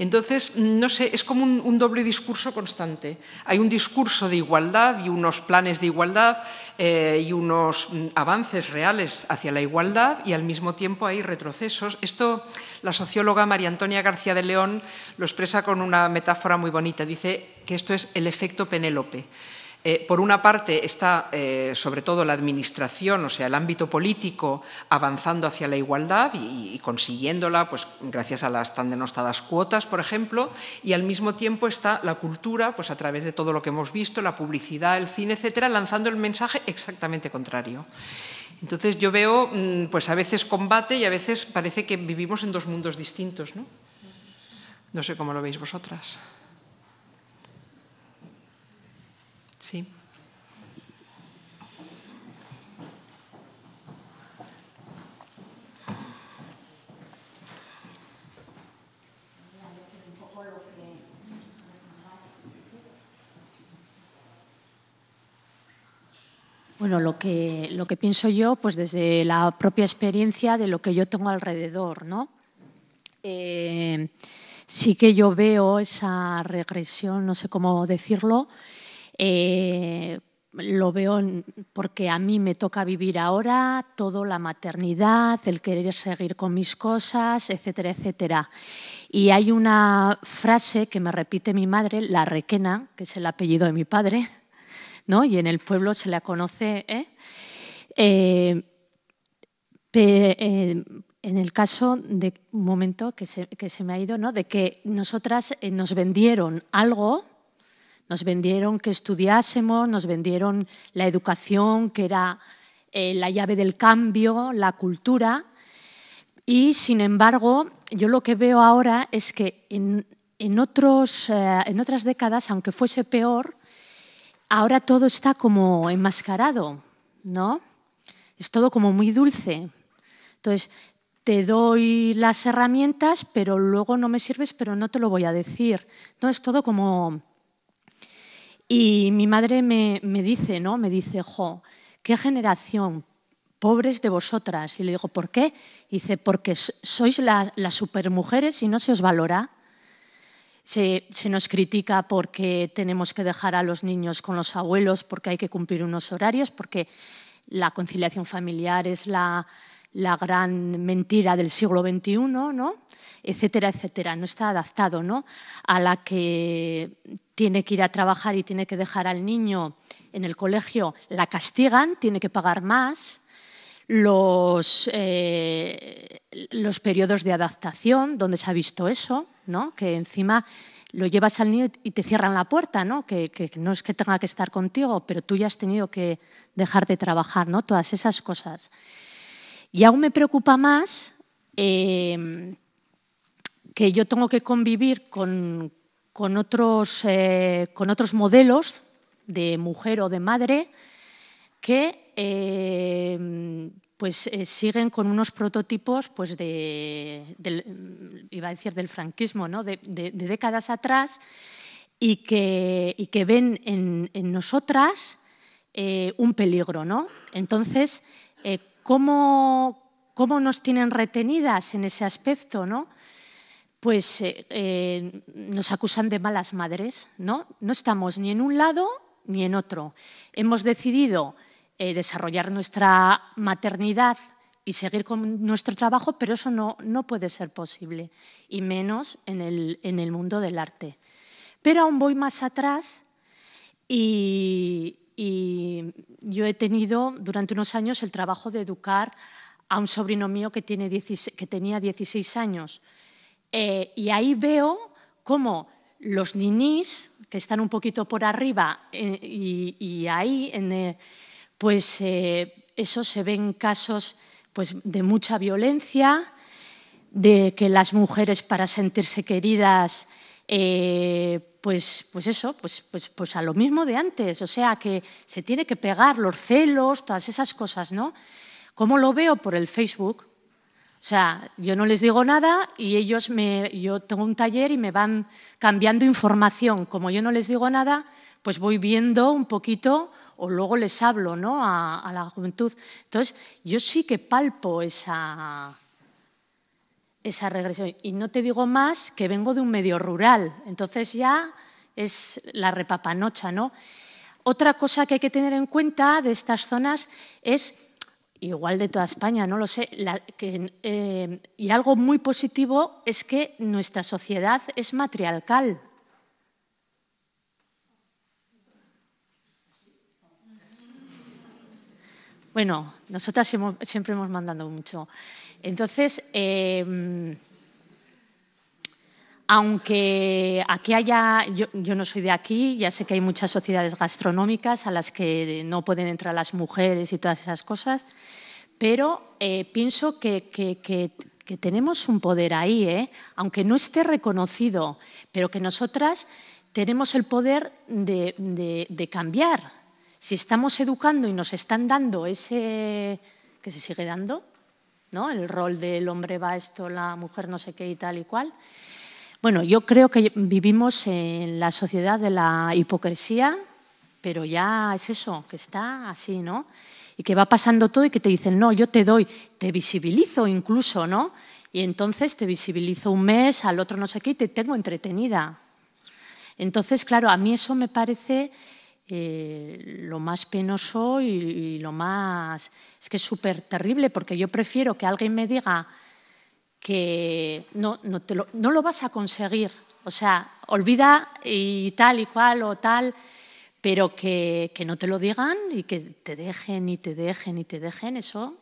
Entonces, no sé, es como un, doble discurso constante. Hay un discurso de igualdad y unos planes de igualdad eh, y unos mm, avances reales hacia la igualdad y al mismo tiempo hay retrocesos. Esto la socióloga María Antonia García de León lo expresa con una metáfora muy bonita. Dice que esto es el efecto Penélope. Eh, por una parte está, eh, sobre todo, la administración, o sea, el ámbito político, avanzando hacia la igualdad y, consiguiéndola, pues, gracias a las tan denostadas cuotas, por ejemplo, y al mismo tiempo está la cultura, pues, a través de todo lo que hemos visto, la publicidad, el cine, etcétera, lanzando el mensaje exactamente contrario. Entonces yo veo, mm, pues, a veces combate y a veces parece que vivimos en dos mundos distintos, ¿no? No sé cómo lo veis vosotras. Sí. Bueno, lo que, lo que pienso yo, pues desde la propia experiencia de lo que yo tengo alrededor, ¿no? Eh, sí que yo veo esa regresión, no sé cómo decirlo, eh, lo veo porque a mí me toca vivir ahora toda la maternidad, el querer seguir con mis cosas, etcétera, etcétera. Y hay una frase que me repite mi madre, la Requena, que es el apellido de mi padre, ¿no? y en el pueblo se la conoce. ¿eh? Eh, en el caso de un momento que se, que se me ha ido, ¿no? de que nosotras nos vendieron algo nos vendieron que estudiásemos, nos vendieron la educación, que era eh, la llave del cambio, la cultura. Y, sin embargo, yo lo que veo ahora es que en, otros, eh, en otras décadas, aunque fuese peor, ahora todo está como enmascarado, ¿no? Es todo como muy dulce. Entonces, te doy las herramientas, pero luego no me sirves, pero no te lo voy a decir. No es todo como y mi madre me, me dice, ¿no? Me dice, jo, qué generación, pobres de vosotras. Y le digo, ¿por qué? dice, porque sois las las supermujeres y no se os valora. Se, se, nos critica porque tenemos que dejar a los niños con los abuelos, porque hay que cumplir unos horarios, porque la conciliación familiar es la, la gran mentira del siglo XXI, ¿no? etcétera, etcétera. No está adaptado ¿no? a la que tiene que ir a trabajar y tiene que dejar al niño en el colegio, la castigan, tiene que pagar más. Los, eh, los periodos de adaptación, donde se ha visto eso, ¿no? que encima lo llevas al niño y te cierran la puerta, ¿no? Que, no es que tenga que estar contigo, pero tú ya has tenido que dejar de trabajar, ¿no? todas esas cosas. Y aún me preocupa más eh, que yo tengo que convivir con, eh, con otros, modelos de mujer o de madre que eh, pues, eh, siguen con unos prototipos pues, del, iba a decir del franquismo, de, décadas atrás y que, ven en, nosotras un peligro. Entonces, ¿cómo, nos tienen retenidas en ese aspecto? ¿no? pues eh, eh, nos acusan de malas madres, ¿no? No estamos ni en un lado ni en otro. Hemos decidido eh, desarrollar nuestra maternidad y seguir con nuestro trabajo, pero eso no, puede ser posible, y menos en el, mundo del arte. Pero aún voy más atrás y, yo he tenido durante unos años el trabajo de educar a un sobrino mío que, tiene que tenía 16 años. Eh, y ahí veo cómo los ninis, que están un poquito por arriba, eh, y, ahí, eh, pues eso se ven casos pues, de mucha violencia, de que las mujeres para sentirse queridas, pues, pues eso, pues, pues, pues a lo mismo de antes, o sea que se tiene que pegar los celos, todas esas cosas, ¿no? ¿Cómo lo veo? Por el Facebook, o sea, yo no les digo nada y ellos me, yo tengo un taller y me van cambiando información. Como yo no les digo nada, pues voy viendo un poquito o luego les hablo ¿no? a, la juventud. Entonces, yo sí que palpo esa, esa regresión. Y no te digo más que vengo de un medio rural, entonces ya es la repapanocha, ¿no? Otra cosa que hay que tener en cuenta de estas zonas es igual de toda España, no lo sé. Eh, y algo muy positivo es que nuestra sociedad es matriarcal. Bueno, nosotras siempre hemos mandado mucho. Entonces, eh, aunque aquí haya, yo, no soy de aquí, ya sé que hay muchas sociedades gastronómicas a las que no pueden entrar las mujeres y todas esas cosas, pero eh, pienso que, tenemos un poder ahí, ¿eh? aunque no esté reconocido, pero que nosotras tenemos el poder de, de cambiar. Si estamos educando y nos están dando ese que se sigue dando, ¿no? el rol del hombre va esto, la mujer no sé qué y tal y cual, bueno, yo creo que vivimos en la sociedad de la hipocresía, pero ya es eso, que está así, ¿no? Y que va pasando todo y que te dicen, no, yo te doy, te visibilizo incluso, ¿no? Y entonces te visibilizo un mes, al otro no sé qué, y te tengo entretenida. Entonces, claro, a mí eso me parece eh, lo más penoso y, y lo más... Es que es súper terrible, porque yo prefiero que alguien me diga que no, no, te lo, no lo vas a conseguir. O sea, olvida y tal y cual o tal, pero que, que, no te lo digan y que te dejen y te dejen y te dejen, eso.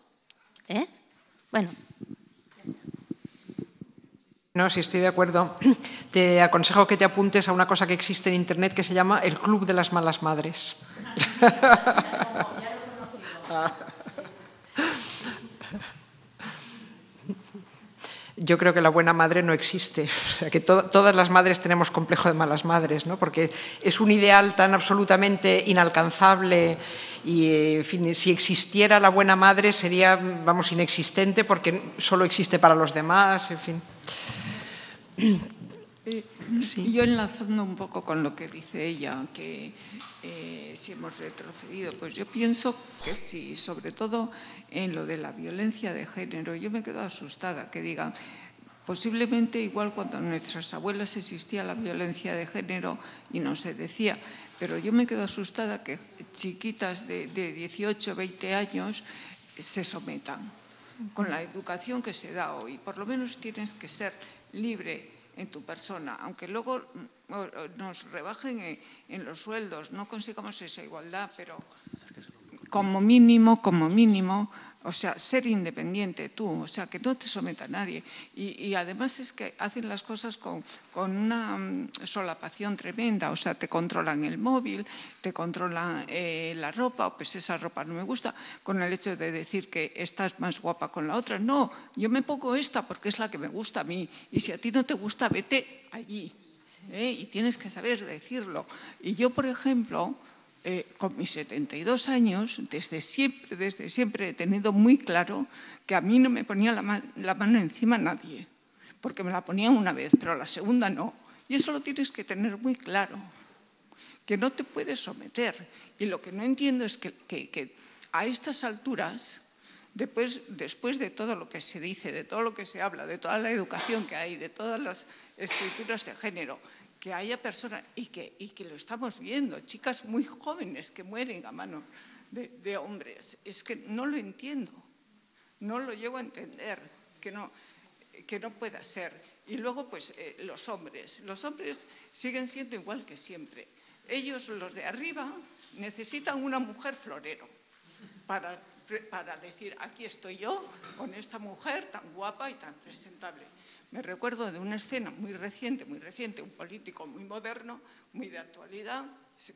¿eh? Bueno. No, sí estoy de acuerdo. Te aconsejo que te apuntes a una cosa que existe en Internet que se llama el Club de las Malas Madres. yo creo que la buena madre no existe. O sea, que todas las madres tenemos complejo de malas madres, ¿no? porque es un ideal tan absolutamente inalcanzable y, en si existiera la buena madre sería, vamos, inexistente porque solo existe para los demás, en fin. Eh, yo enlazando un poco con lo que dice ella, que eh, si hemos retrocedido, pues yo pienso que sí, sobre todo en lo de la violencia de género, yo me quedo asustada que digan, posiblemente igual cuando nuestras abuelas existía la violencia de género y no se decía, pero yo me quedo asustada que chiquitas de, de 18, 20 años se sometan con la educación que se da hoy. Por lo menos tienes que ser libre en tu persona, aunque luego nos rebajen en los sueldos, no consigamos esa igualdad, pero como mínimo, como mínimo, o sea, ser independiente tú, o sea, que no te someta a nadie. Y, además es que hacen las cosas con, con, una mm, solapación tremenda, o sea, te controlan el móvil, te controlan eh, la ropa, o pues esa ropa no me gusta, con el hecho de decir que estás más guapa con la otra. No, yo me pongo esta porque es la que me gusta a mí, y si a ti no te gusta, vete allí. ¿eh? Y tienes que saber decirlo. Y yo, por ejemplo, eh, con mis 72 años, desde siempre, desde siempre he tenido muy claro que a mí no me ponía la, mano encima nadie, porque me la ponían una vez, pero la segunda no. Y eso lo tienes que tener muy claro, que no te puedes someter. Y lo que no entiendo es que, a estas alturas, después, después de todo lo que se dice, de todo lo que se habla, de toda la educación que hay, de todas las estructuras de género, que haya personas, y que, y que lo estamos viendo, chicas muy jóvenes que mueren a mano de, hombres. Es que no lo entiendo, no lo llego a entender, que no, pueda ser. Y luego, pues, eh, los hombres. Los hombres siguen siendo igual que siempre. Ellos, los de arriba, necesitan una mujer florero para, para decir, aquí estoy yo con esta mujer tan guapa y tan presentable. Me recuerdo de una escena muy reciente, muy reciente, un político muy moderno, muy de actualidad,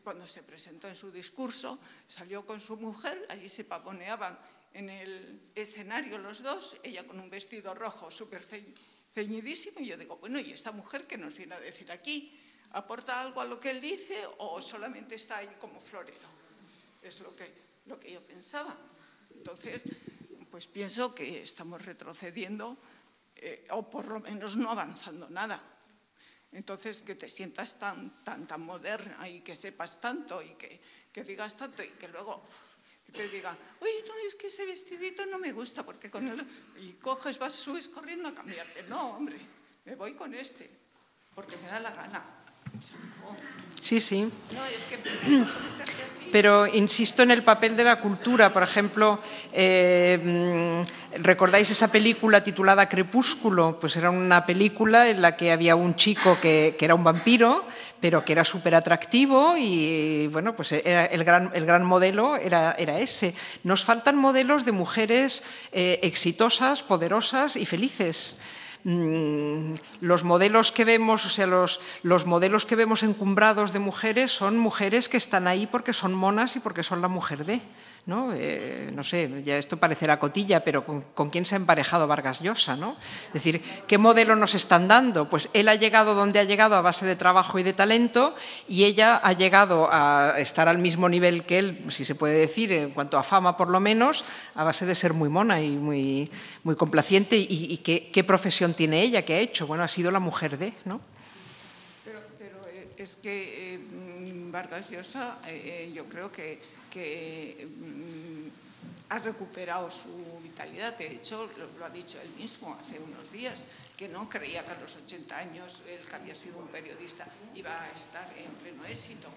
cuando se presentó en su discurso, salió con su mujer, allí se pavoneaban en el escenario los dos, ella con un vestido rojo súper ceñidísimo, y yo digo, bueno, ¿y esta mujer que nos viene a decir aquí? ¿Aporta algo a lo que él dice o solamente está ahí como florero? Es lo que, lo que yo pensaba. Entonces, pues pienso que estamos retrocediendo eh, o por lo menos no avanzando nada. Entonces, que te sientas tan, tan, tan moderna y que sepas tanto y que, digas tanto y que luego te diga, uy, no, es que ese vestidito no me gusta porque con él... Y coges, vas, subes corriendo a cambiarte. No, hombre, me voy con este porque me da la gana. Sí, sí. Pero insisto en el papel de la cultura. Por ejemplo, eh, mm, ¿recordáis esa película titulada Crepúsculo? Pues era una película en la que había un chico que, era un vampiro, pero que era súper atractivo y bueno, pues el, gran, el gran modelo era, era, ese. Nos faltan modelos de mujeres eh, exitosas, poderosas y felices. Mm, los modelos que vemos, o sea, los, modelos que vemos encumbrados de mujeres son mujeres que están ahí porque son monas y porque son la mujer de. ¿no? Eh, sé, ya esto parecerá cotilla, pero ¿con, quién se ha emparejado Vargas Llosa? ¿no? Es decir, ¿qué modelo nos están dando? Pues él ha llegado donde ha llegado a base de trabajo y de talento y ella ha llegado a estar al mismo nivel que él, si se puede decir, en cuanto a fama por lo menos, a base de ser muy mona y muy, complaciente y, qué profesión tiene ella? que ha hecho? Bueno, ha sido la mujer de, ¿no? Pero, eh, es que eh, Vargas Llosa, eh, yo creo que, mm, ha recuperado su vitalidad. De hecho, lo, ha dicho él mismo hace unos días, que no creía que a los 80 años, él que había sido un periodista, iba a estar en pleno éxito.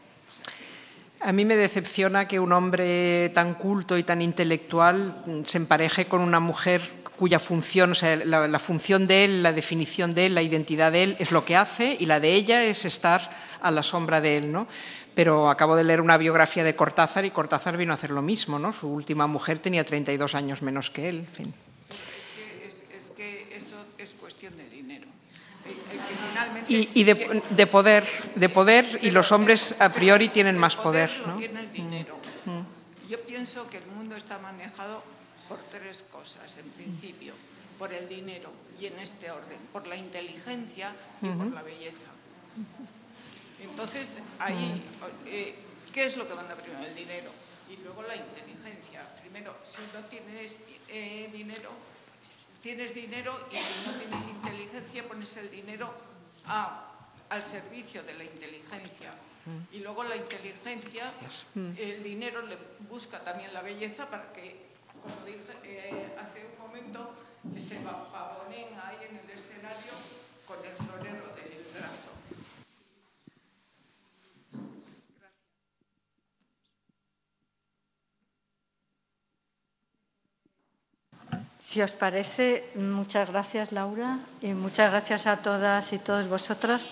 A mí me decepciona que un hombre tan culto y tan intelectual mm, se empareje con una mujer cuya función, o sea, la, función de él, la definición de él, la identidad de él es lo que hace y la de ella es estar a la sombra de él, ¿no? Pero acabo de leer una biografía de Cortázar y Cortázar vino a hacer lo mismo, ¿no? Su última mujer tenía 32 años menos que él, fin. que, eso es cuestión de dinero. Eh, eh, y, de, poder, de poder, y los hombres a priori tienen más poder. ¿no? Mm. Mm. Yo pienso que el mundo está manejado por tres cosas en principio, por el dinero y en este orden, por la inteligencia y por la belleza. Entonces, ahí, eh, ¿qué es lo que manda primero? El dinero y luego la inteligencia. Primero, si no tienes eh, dinero, tienes dinero y no tienes inteligencia, pones el dinero al servicio de la inteligencia. Mm. Y luego la inteligencia, mm. el dinero le busca también la belleza para que como dije eh, hace un momento, se pavonen ahí en el escenario con el florero del brazo. Si os parece, muchas gracias Laura y muchas gracias a todas y todos vosotras.